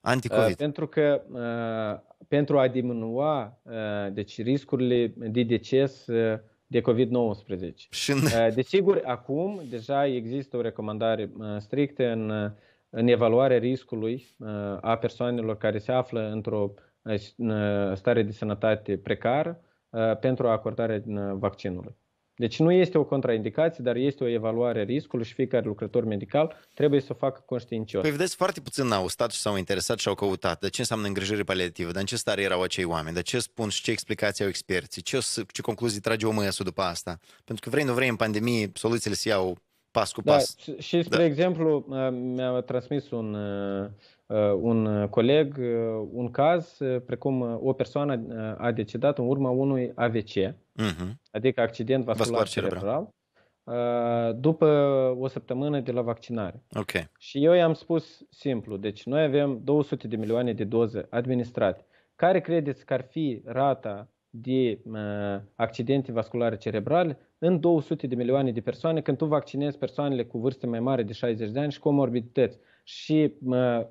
anticovid? Uh, pentru că uh, pentru a diminua uh, deci riscurile de deces de COVID-19. Și... Uh, desigur, acum deja există o recomandare strictă în în evaluarea riscului a persoanelor care se află într-o stare de sănătate precară pentru acordarea vaccinului. Deci nu este o contraindicație, dar este o evaluare a riscului și fiecare lucrător medical trebuie să o facă conștiincios. Păi vedeți, foarte puțin au stat și s-au interesat și au căutat de ce înseamnă îngrijire paliativă, De în ce stare erau acei oameni, de ce spun și ce explicații au experții, ce, ce concluzii trage omul ăsta după asta. Pentru că vrei, nu vrei, în pandemie soluțiile se iau pas cu da, pas. Da, și, spre da. exemplu, uh, mi-a transmis un uh, Uh, un uh, coleg uh, un caz precum o persoană a decedat în urma unui AVC, uh-huh. Mhm. adică accident vascular, vascular cerebral. cerebral după o săptămână de la vaccinare. Okay. Și eu i-am spus simplu, deci noi avem 200 de milioane de doze administrate. Care credeți că ar fi rata de accidente vasculare cerebrale în 200 de milioane de persoane când tu vaccinezi persoanele cu vârste mai mari de 60 de ani și comorbidități? și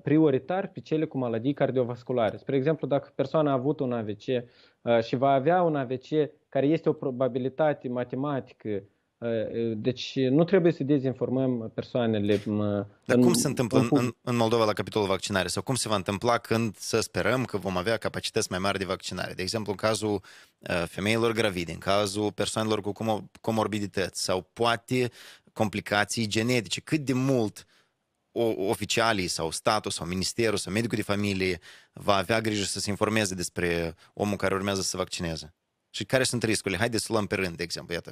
prioritar pe cele cu maladii cardiovasculare. Spre exemplu, dacă persoana a avut un AVC uh, și va avea un AVC care este o probabilitate matematică, uh, uh, deci nu trebuie să dezinformăm persoanele. Dar în, cum se întâmplă în, în, în Moldova la capitolul vaccinare? Sau cum se va întâmpla când să sperăm că vom avea capacități mai mari de vaccinare? De exemplu, în cazul femeilor gravide, în cazul persoanelor cu comorbidități sau poate complicații genetice. Cât de mult oficialii sau statul sau ministerul sau medicul de familie va avea grijă să se informeze despre omul care urmează să se vaccineze? Și care sunt riscurile? Haideți să luăm pe rând, de exemplu, iată.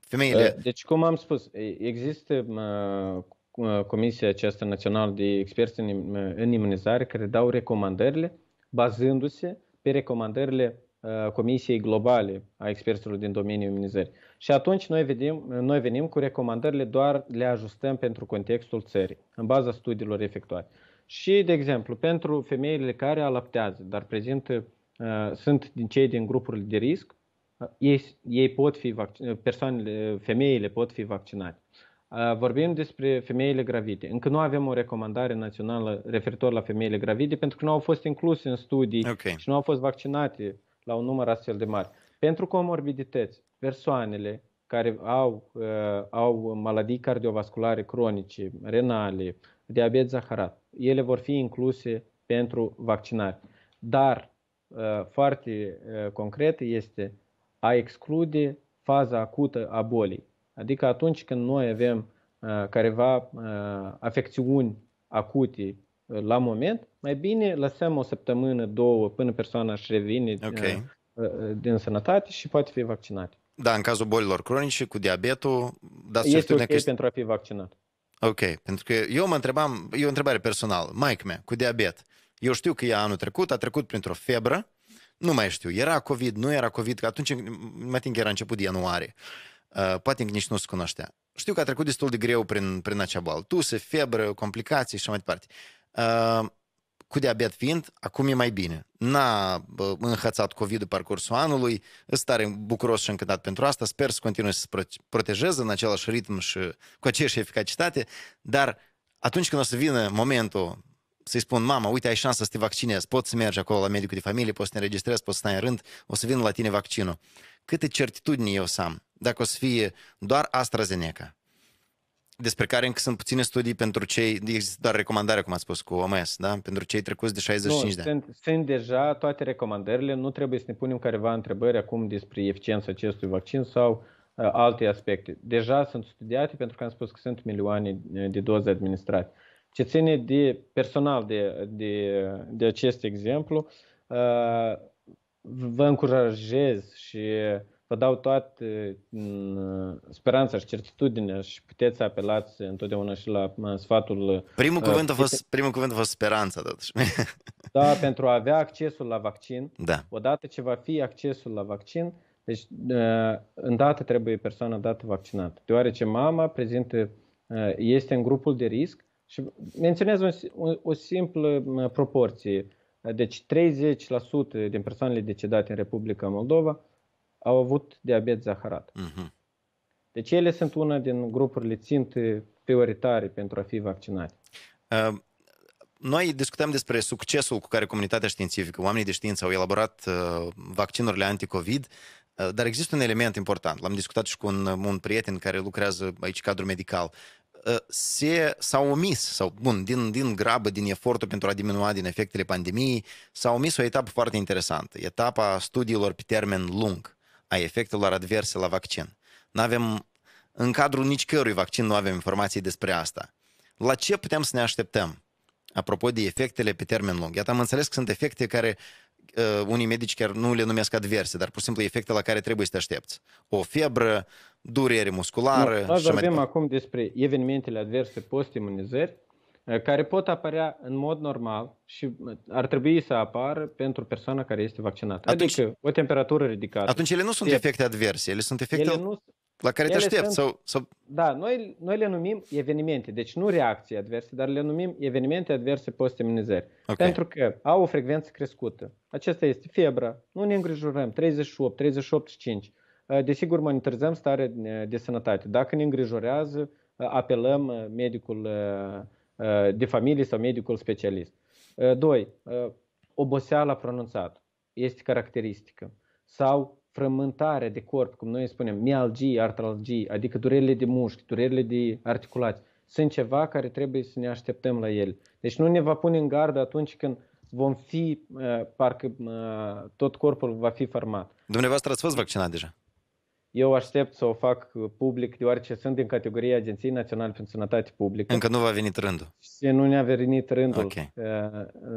Femeile... Uh, deci, cum am spus, există uh, uh, Comisia aceasta națională de experți în imunizare care dau recomandările bazându-se pe recomandările Uh, Comisiei Globale a experților din domeniul imunizării. Și atunci noi, vedem, noi venim cu recomandările, doar le ajustăm pentru contextul țării, în baza studiilor efectuate. Și, de exemplu, pentru femeile care alăptează, dar prezintă, uh, sunt din cei din grupurile de risc, uh, ei, ei pot fi persoanele, femeile pot fi vaccinate. Vorbim despre femeile gravide. Încă nu avem o recomandare națională referitor la femeile gravide pentru că nu au fost incluse în studii okay. și nu au fost vaccinate la un număr astfel de mare. Pentru comorbidități, persoanele care au, uh, au maladii cardiovasculare cronice, renale, diabet zaharat, ele vor fi incluse pentru vaccinare. Dar uh, foarte uh, concret este a exclude faza acută a bolii. Adică atunci când noi avem uh, careva uh, afecțiuni acute la moment, mai bine lăsăm o săptămână, două, până persoana își revine okay. Uh, uh, din sănătate și poate fi vaccinată. Da, în cazul bolilor cronice, cu diabetul, dați este certitudine okay că... pentru a fi vaccinat. Ok, pentru că eu mă întrebam, e o întrebare personală, maică mea, cu diabet. Eu știu că ea anul trecut a trecut printr-o febră, nu mai știu, era COVID, nu era COVID, că atunci mă ating era început de ianuarie. Uh, poate nici nu se cunoștea. Știu că a trecut destul de greu prin, prin acea boală. Tuse, febră, complicații și așa mai departe. Ă, cu diabet fiind, acum e mai bine. N-a înhățat covid ul parcursul anului, îți tare bucuros și încântat pentru asta, sper să continui să se protejeze în același ritm și cu aceeași eficacitate, dar atunci când o să vină momentul să-i spun, mama, uite, ai șansa să te vaccinezi, poți să mergi acolo la medicul de familie, poți să te înregistrezi, poți să stai în rând, o să vină la tine vaccinul. Câte certitudini eu să am dacă o să fie doar AstraZeneca, despre care încă sunt puține studii pentru cei, există doar recomandarea, cum ați spus, cu OMS, da? pentru cei trecuți de 65 nu, de ani. Sunt, sunt deja toate recomandările, nu trebuie să ne punem careva întrebări acum despre eficiența acestui vaccin sau uh, alte aspecte. Deja sunt studiate pentru că am spus că sunt milioane uh, de doze administrate. Ce ține de personal de, de, de acest exemplu, uh, vă încurajez și uh, vă dau toată mm, speranța și certitudinea și puteți să apelați întotdeauna și la mm, sfatul... Primul uh, cuvânt a fost, primul cuvânt a fost speranța, totuși. Da, pentru a avea accesul la vaccin. Da. Odată ce va fi accesul la vaccin, deci uh, îndată trebuie persoana dată vaccinată, deoarece mama prezintă, uh, este în grupul de risc și menționez o, o simplă proporție. Deci 30% din persoanele decedate în Republica Moldova au avut diabet zaharat. Uh-huh. Deci ele sunt una din grupurile ținte prioritare pentru a fi vaccinate. Uh, noi discutăm despre succesul cu care comunitatea științifică, oamenii de știință au elaborat uh, vaccinurile anticovid, uh, dar există un element important. L-am discutat și cu un, uh, un prieten care lucrează aici cadru medical. Uh, se, s-au omis, sau bun, din, din grabă, din efortul pentru a diminua din efectele pandemiei, s au omis o etapă foarte interesantă, etapa studiilor pe termen lung. Uh, a efectelor adverse la vaccin. Nu avem, în cadrul nicicărui vaccin nu avem informații despre asta. La ce putem să ne așteptăm? Apropo de efectele pe termen lung. Iată, am înțeles că sunt efecte care uh, unii medici chiar nu le numesc adverse, dar pur și simplu efecte la care trebuie să te aștepți. O febră, durere musculară. Nu, no, și vorbim mai acum despre evenimentele adverse post-imunizări Eh, care pot apărea în mod normal și eh, ar trebui să apară pentru persoana care este vaccinată. Adică Atunci, adică o temperatură ridicată. Atunci ele nu sunt efecte adverse, ele sunt efecte ele nu, la care te aștepți. Sunt, sau, sau... Da, noi, noi le numim evenimente, deci nu reacții adverse, dar le numim evenimente adverse post Okay. Pentru că au o frecvență crescută. Acesta este febra, nu ne îngrijorăm, 38, 38, 5. Desigur, monitorizăm starea de sănătate. Dacă ne îngrijorează, eh, apelăm medicul Uh, de familie sau medicul specialist. Uh, doi, uh, Oboseala pronunțată este caracteristică sau frământare de corp, cum noi spunem, mialgii, artralgii, adică durerile de mușchi, durerile de articulații, sunt ceva care trebuie să ne așteptăm la el. Deci nu ne va pune în gardă atunci când vom fi, parcă tot corpul va fi format. Dumneavoastră ați fost vaccinat deja? Eu aștept să o fac uh, public, deoarece sunt din categoria Agenției Naționale pentru Sănătate Publică. Încă nu v-a venit rândul. Și nu ne-a venit rândul. Okay. Uh,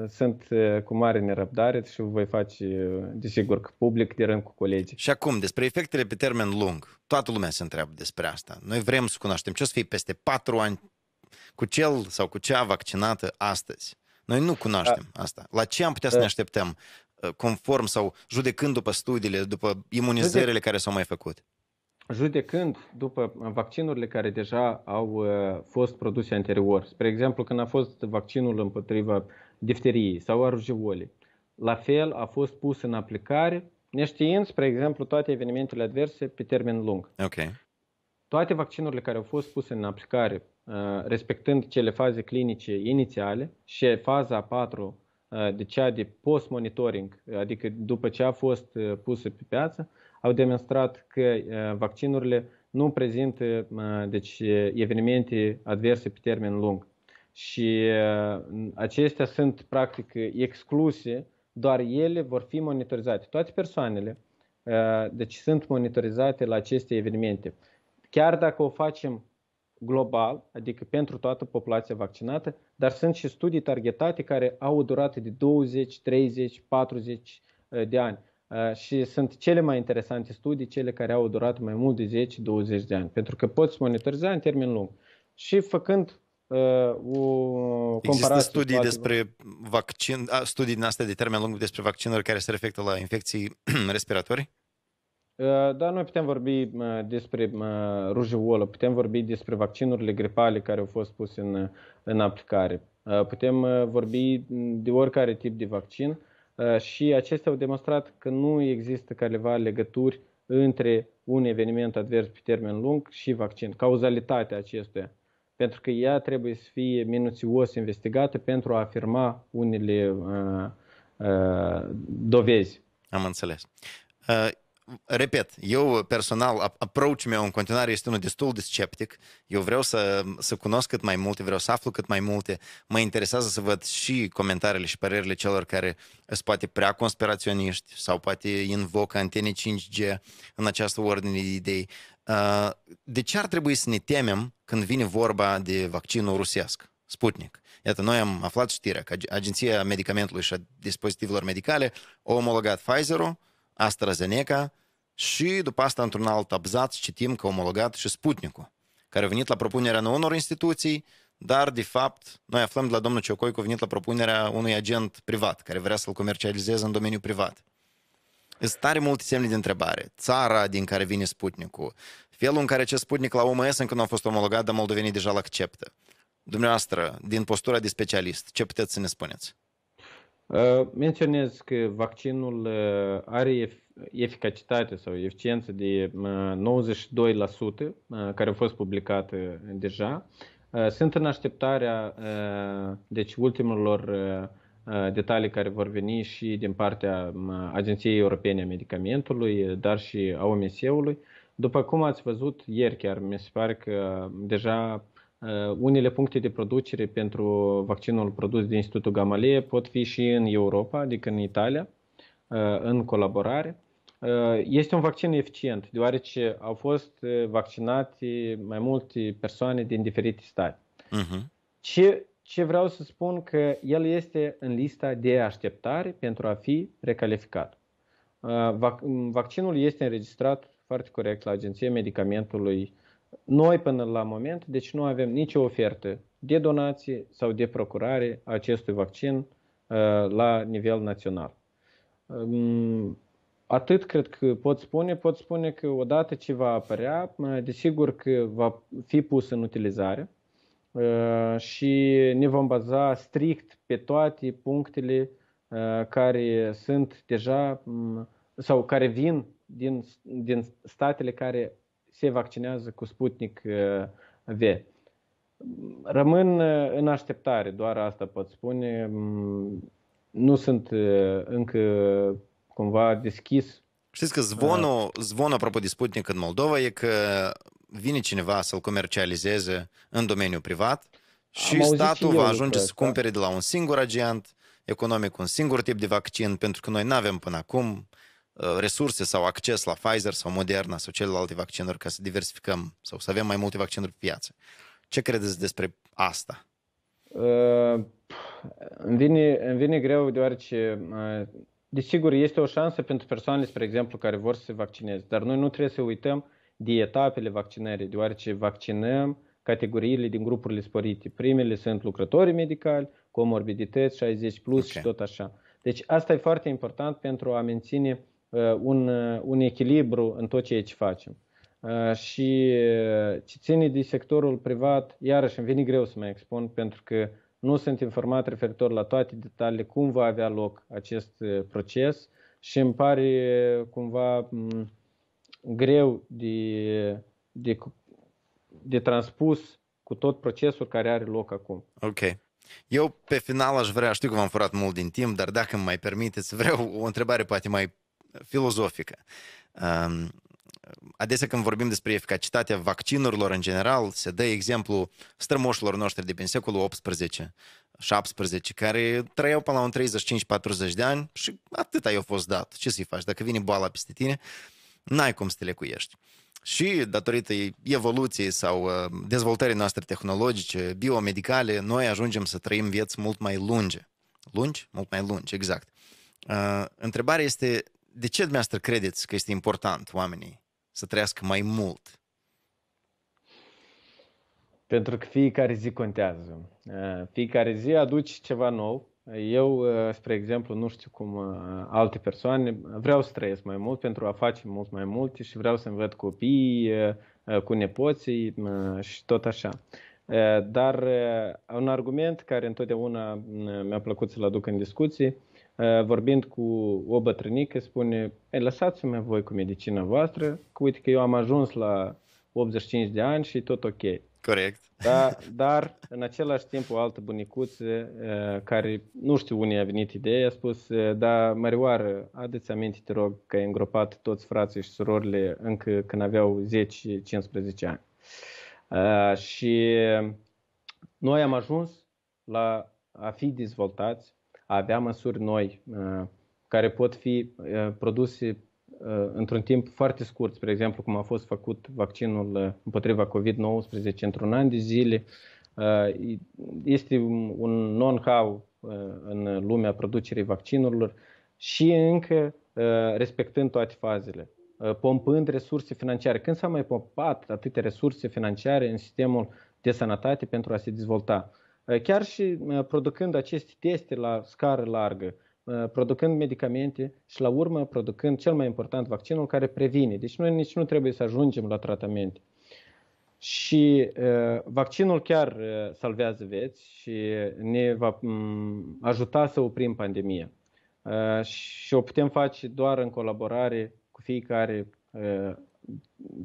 sunt uh, cu mare nerăbdare și voi face, desigur, public de rând cu colegii. Și acum, despre efectele pe termen lung. Toată lumea se întreabă despre asta. Noi vrem să cunoaștem ce o să fie peste patru ani cu cel sau cu cea vaccinată astăzi. Noi nu cunoaștem da. asta. La ce am putea să ne așteptăm? Uh, conform sau judecând după studiile, după imunizările Judec... care s-au mai făcut? Judecând după vaccinurile care deja au uh, fost produse anterior, spre exemplu când a fost vaccinul împotriva difteriei sau a rujeolii, la fel a fost pus în aplicare, neștiind, spre exemplu, toate evenimentele adverse pe termen lung. Okay. Toate vaccinurile care au fost puse în aplicare, uh, respectând cele faze clinice inițiale și faza 4 Uh, de cea de post-monitoring, uh, adică după ce a fost uh, pusă pe piață, au demonstrat că vaccinurile nu prezintă deci, evenimente adverse pe termen lung. Și acestea sunt practic excluse, doar ele vor fi monitorizate. Toate persoanele deci sunt monitorizate la aceste evenimente. Chiar dacă o facem global, adică pentru toată populația vaccinată, dar sunt și studii targetate care au o durată de 20, 30, 40 de ani. Uh, și sunt cele mai interesante studii, cele care au o durată mai mult de 10-20 de ani, pentru că poți monitoriza în termen lung. Și făcând uh, o Există studii despre vaccin, studii din astea de termen lung despre vaccinuri care se reflectă la infecții respiratorii? Ă, da, noi putem vorbi despre rujeolă, putem vorbi despre vaccinurile gripale care au fost puse în, în aplicare. Ă, putem vorbi de oricare tip de vaccin ă, și acestea au demonstrat că nu există careva legături între un eveniment advers pe termen lung și vaccin, cauzalitatea acestuia. Pentru că ea trebuie să fie minuțios investigată pentru a afirma unele uh, uh, dovezi. Am înțeles. Uh repet, eu personal, approach ul meu în continuare este unul destul de sceptic. Eu vreau să, să cunosc cât mai multe, vreau să aflu cât mai multe. Mă interesează să văd și comentariile și părerile celor care sunt poate prea conspiraționiști sau poate invocă antene 5G în această ordine de idei. Uh, de ce ar trebui să ne temem când vine vorba de vaccinul rusesc, Sputnik? Iată, noi am aflat știrea că Agenția Medicamentului și a Dispozitivelor Medicale a omologat Pfizer-ul AstraZeneca și după asta într-un alt abzat citim că omologat și Sputnicul, care a venit la propunerea unor instituții, dar de fapt noi aflăm de la domnul că a venit la propunerea unui agent privat care vrea să-l comercializeze în domeniul privat. Sunt tare multe semne de întrebare. Țara din care vine Sputnicul, felul în care acest Sputnic la OMS încă nu a fost omologat, dar moldovenii deja l acceptă. Dumneavoastră, din postura de specialist, ce puteți să ne spuneți? Ă, menționez că vaccinul ă, are eficacitate sau eficiență de 92% ă, care a fost publicată deja. Sunt în așteptarea deci ultimelor detalii care vor veni și din partea Agenției Europene a Medicamentului, dar și a OMS-ului. După cum ați văzut ieri chiar, mi se pare că deja Uh, unele puncte de producere pentru vaccinul produs de Institutul Gamaleya pot fi și în Europa, adică în Italia, uh, în colaborare. Uh, este un vaccin eficient, deoarece au fost vaccinate mai multe persoane din diferite state. Uh-huh. Ce, ce vreau să spun că el este în lista de așteptare pentru a fi recalificat. Vaccinul este înregistrat foarte corect la Agenția Medicamentului uh, noi până la moment, deci nu avem nicio ofertă de donații sau de procurare a acestui vaccin uh, la nivel național. Um, atât cred că pot spune, pot spune că odată ce va apărea, desigur că va fi pus în utilizare uh, și ne vom baza strict pe toate punctele uh, care sunt deja um, sau care vin din, din statele care se vaccinează cu Sputnik uh, V. Rămân uh, în așteptare, doar asta pot spune. Mm, nu sunt uh, încă cumva deschis. Știți că zvonul, zvonul apropo de Sputnik în Moldova e că vine cineva să-l comercializeze în domeniul privat și statul și va ajunge să cumpere de la un singur agent economic un singur tip de vaccin, pentru că noi nu avem până acum uh, Uh, resurse sau acces la Pfizer sau Moderna sau celelalte vaccinuri ca să diversificăm sau să avem mai multe vaccinuri pe piață. Ce credeți despre asta? Uh, îmi, vine, îmi vine greu deoarece, uh, desigur, este o șansă pentru persoanele, spre exemplu, care vor să se vaccineze, dar noi nu trebuie să uităm de etapele vaccinării, deoarece vaccinăm categoriile din grupurile sporite. Primele sunt lucrătorii medicali, comorbidități, 60 plus okay. și tot așa. Deci asta e foarte important pentru a menține uh, Uh, un, uh, un echilibru în tot ceea ce facem. Uh, și ce ține de sectorul privat, iarăși îmi vine greu să mă expun pentru că nu sunt informat referitor la toate detaliile cum va avea loc acest proces și îmi pare cumva mm, greu de, de, de transpus cu tot procesul care are loc acum. Ok. Eu pe final aș vrea, știu că v-am furat mult din timp, dar dacă îmi mai permiteți, vreau o întrebare poate mai filozofică. Adesea când vorbim despre eficacitatea vaccinurilor în general, se dă exemplu strămoșilor noștri de prin secolul XVIII, 17, care trăiau până la un 35-40 de ani și atât ai fost dat. Ce să-i faci? Dacă vine boala peste tine, n-ai cum să te lecuiești. Și datorită evoluției sau uh, dezvoltării noastre tehnologice, biomedicale, noi ajungem să trăim vieți mult mai lungi. Lungi? Mult mai lungi, exact. Uh, întrebarea este de ce dumneavoastră credeți că este important oamenii să trăiască mai mult? Pentru că fiecare zi contează. Eh, fiecare zi aduce ceva nou. Eu, eh, spre exemplu, nu știu cum eh, alte persoane, vreau să trăiesc mai mult pentru a face mult mai mult și vreau să-mi văd copii cu nepoții și tot așa. Dar un argument care întotdeauna mi-a plăcut să-l aduc în discuții Eh, vorbind cu o bătrânică, spune, e, lăsați-mă voi cu medicina voastră, că uite că eu am ajuns la 85 de ani și tot ok. Corect. Da, dar, în același timp, o altă bunicuță eh, care, nu știu unde a venit ideea, a spus, da, Mărioară, adeți aminte, te rog, că ai îngropat toți frații și surorile încă când aveau 10-15 ani. și noi am ajuns la a fi dezvoltați a avea măsuri noi uh, care pot fi uh, produse uh, într-un timp foarte scurt, spre exemplu cum a fost făcut vaccinul împotriva COVID-19 într-un an de zile, este un non-how în lumea producerii vaccinurilor și încă respectând toate fazele, pompând resurse financiare. Când s-a mai pompat atâtea resurse financiare în sistemul de sănătate pentru a se dezvolta? Eh, chiar și eh, producând aceste teste la scară largă, eh, producând medicamente și la urmă producând cel mai important vaccinul care previne. Deci noi nici nu trebuie să ajungem la tratamente. Și vaccinul chiar salvează vieți și ne va mm, ajuta să oprim pandemia. și o putem face doar în colaborare cu fiecare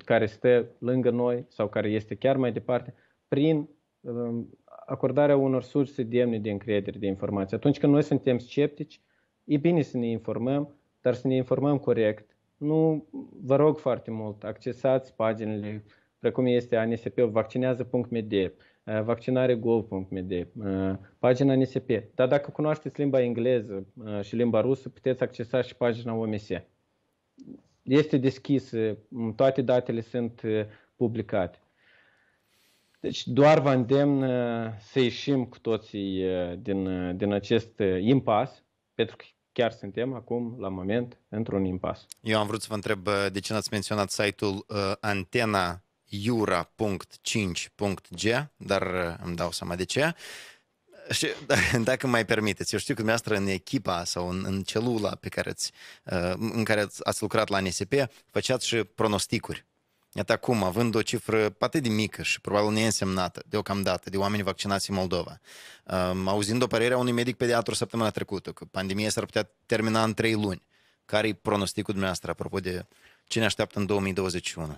care stă lângă noi sau care este chiar mai departe, prin acordarea unor surse demne de încredere de informații. Atunci când noi suntem sceptici, e bine să ne informăm, dar să ne informăm corect. Nu vă rog foarte mult, accesați paginile precum este ANSP, vaccinează.md, eh, vaccinare.gov.md, eh, pagina ANSP. Dar dacă cunoașteți limba engleză eh, și limba rusă, puteți accesa și pagina OMS. Este deschisă, toate datele sunt publicate. Deci doar vă îndemn uh, să ieșim cu toții uh, din, uh, din acest impas, pentru că chiar suntem acum, la moment, într-un impas. Eu am vrut să vă întreb de ce n-ați menționat site-ul uh, antena iura.5.g, dar îmi dau seama de ce. Și dacă mai permiteți, eu știu că dumneavoastră în echipa sau în, în celula pe care ați, în care ați lucrat la NSP, făceați și pronosticuri Iată acum, având o cifră poate de mică și probabil neînsemnată deocamdată de oameni vaccinați în Moldova, um, auzind o părere a unui medic pediatru săptămâna trecută că pandemia s-ar putea termina în trei luni, care i pronosticul dumneavoastră apropo de ce ne așteaptă în 2021?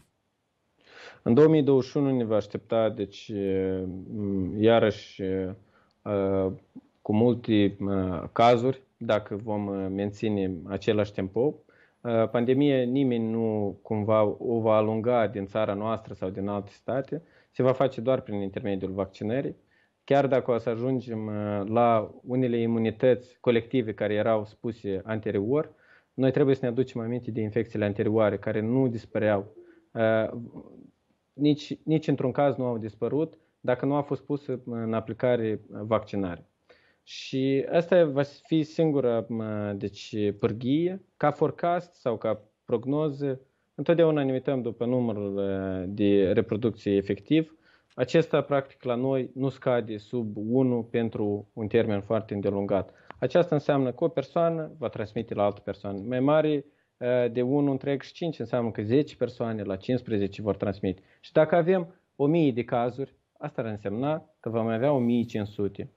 În 2021 ne va aștepta, deci, mm, iarăși uh, cu multe uh, cazuri, dacă vom uh, menține același tempo, Uh, pandemie nimeni nu cumva o va alunga din țara noastră sau din alte state, se va face doar prin intermediul vaccinării. Chiar dacă o să ajungem uh, la unele imunități colective care erau spuse anterior, noi trebuie să ne aducem aminte de infecțiile anterioare care nu dispăreau. Uh, nici, nici într-un caz nu au dispărut dacă nu a fost pusă în aplicare vaccinare. Și asta va fi singura deci, pârghie, ca forecast sau ca prognoză, întotdeauna ne uităm după numărul uh, de reproducție efectiv. Acesta, practic, la noi nu scade sub 1 pentru un termen foarte îndelungat. Aceasta înseamnă că o persoană va transmite la altă persoană. Mai mare uh, de 1 întreg și 5 înseamnă că 10 persoane la 15 vor transmite. Și dacă avem 1000 de cazuri, asta ar însemna că vom avea 1500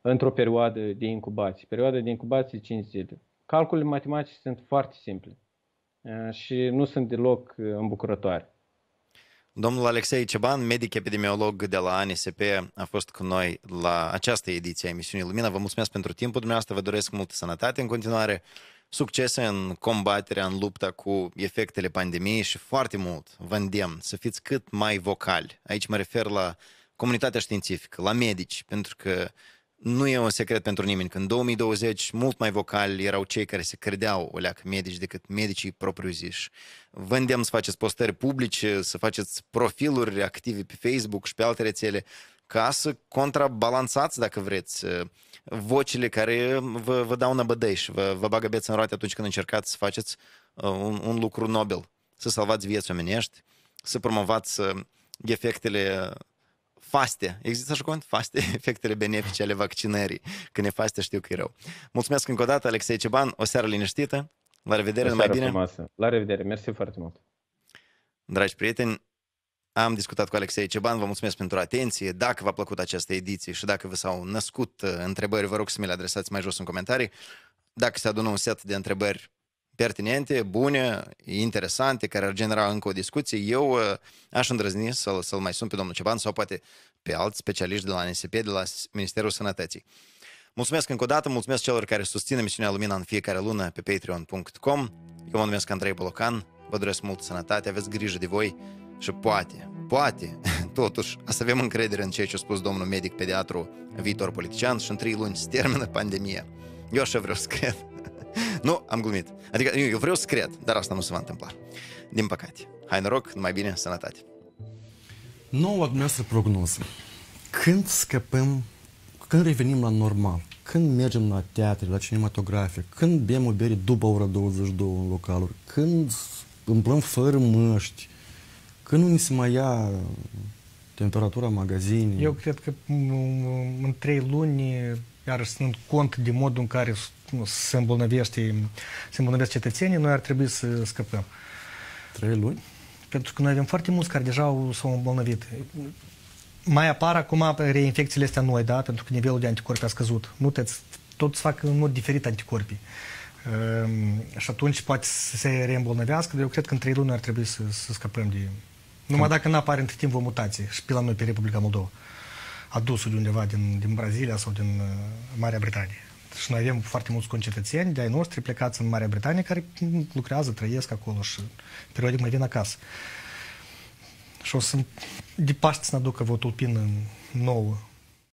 într-o perioadă de incubație. Perioada de incubație 5 zile. Calculele matematice sunt foarte simple uh, și nu sunt deloc uh, îmbucurătoare. Domnul Alexei Ceban, medic epidemiolog de la ANSP, a fost cu noi la această ediție a emisiunii Lumina. Vă mulțumesc pentru timpul dumneavoastră, vă doresc multă sănătate în continuare, succese în combaterea, în lupta cu efectele pandemiei și foarte mult vă îndemn să fiți cât mai vocali. Aici mă refer la comunitatea științifică, la medici, pentru că nu e un secret pentru nimeni. Când în 2020 mult mai vocali erau cei care se credeau o leacă medici decât medicii propriu-ziși. Vă îndemn să faceți postări publice, să faceți profiluri active pe Facebook și pe alte rețele ca să contrabalanțați, dacă vreți, uh, vocile care vă, vă dau năbădăi și vă, vă bagă bețe în roate atunci când încercați să faceți uh, un, un lucru nobil, să salvați vieți omenești, să promovați uh, efectele faste. Există așa cuvânt? Faste, efectele benefice ale vaccinării. Când e faste, știu că e rău. Mulțumesc încă o dată, Alexei Ceban. O seară liniștită. La revedere, mai bine. Frumoasă. La revedere, mersi foarte mult. Dragi prieteni, am discutat cu Alexei Ceban, vă mulțumesc pentru atenție. Dacă v-a plăcut această ediție și dacă vă s-au născut uh, întrebări, vă rog să mi le adresați mai jos în comentarii. Dacă se adună un set de întrebări pertinente, bune, interesante, care ar genera încă o discuție, eu uh, aș îndrăzni să-l, să-l mai sun pe domnul Ceban sau poate pe alți specialiști de la NSP, de la Ministerul Sănătății. Mulțumesc încă o dată, mulțumesc celor care susțin misiunea Lumina în fiecare lună pe patreon.com. Eu mă numesc Andrei Bolocan, vă doresc mult sănătate, aveți grijă de voi și poate, poate, totuși, să avem încredere în ceea ce a spus domnul medic pediatru, viitor politician și în trei luni se termină pandemia. Eu așa vreau să cred. nu, am glumit. Adică eu vreau să cred, dar asta nu se va întâmpla. Din păcate. Hai noroc, numai bine, sănătate. Noua noastră prognoză. Când scăpăm, când revenim la normal, când mergem la teatre, la cinematografe, când bem o bere după ora 22 în localuri, când împlăm fără măști, când nu ni se mai ia temperatura magazinii. Eu cred că în trei luni iarăși sunt cont de modul în care se îmbolnăvește, se îmbolnăvește cetățenii, noi ar trebui să scăpăm. Trei luni? Pentru că noi avem foarte mulți care deja s-au îmbolnăvit. Mai apar acum reinfecțiile astea noi, da? Pentru că nivelul de anticorpi a scăzut. Nu te, tot îți fac în mod diferit anticorpii. Um, și atunci poate să se reîmbolnăvească, dar eu cred că în trei luni ar trebui să, să scăpăm de... Numai dacă nu apare între timp o mutație și pe la noi, pe Republica Moldova, adusul de undeva din, din Brazilia sau din uh, Marea Britanie și noi avem foarte mulți concetățeni de-ai noștri plecați în Marea Britanie care lucrează, trăiesc acolo și periodic mai vin acasă. Și o să de Paști să ne aducă vă tulpină nouă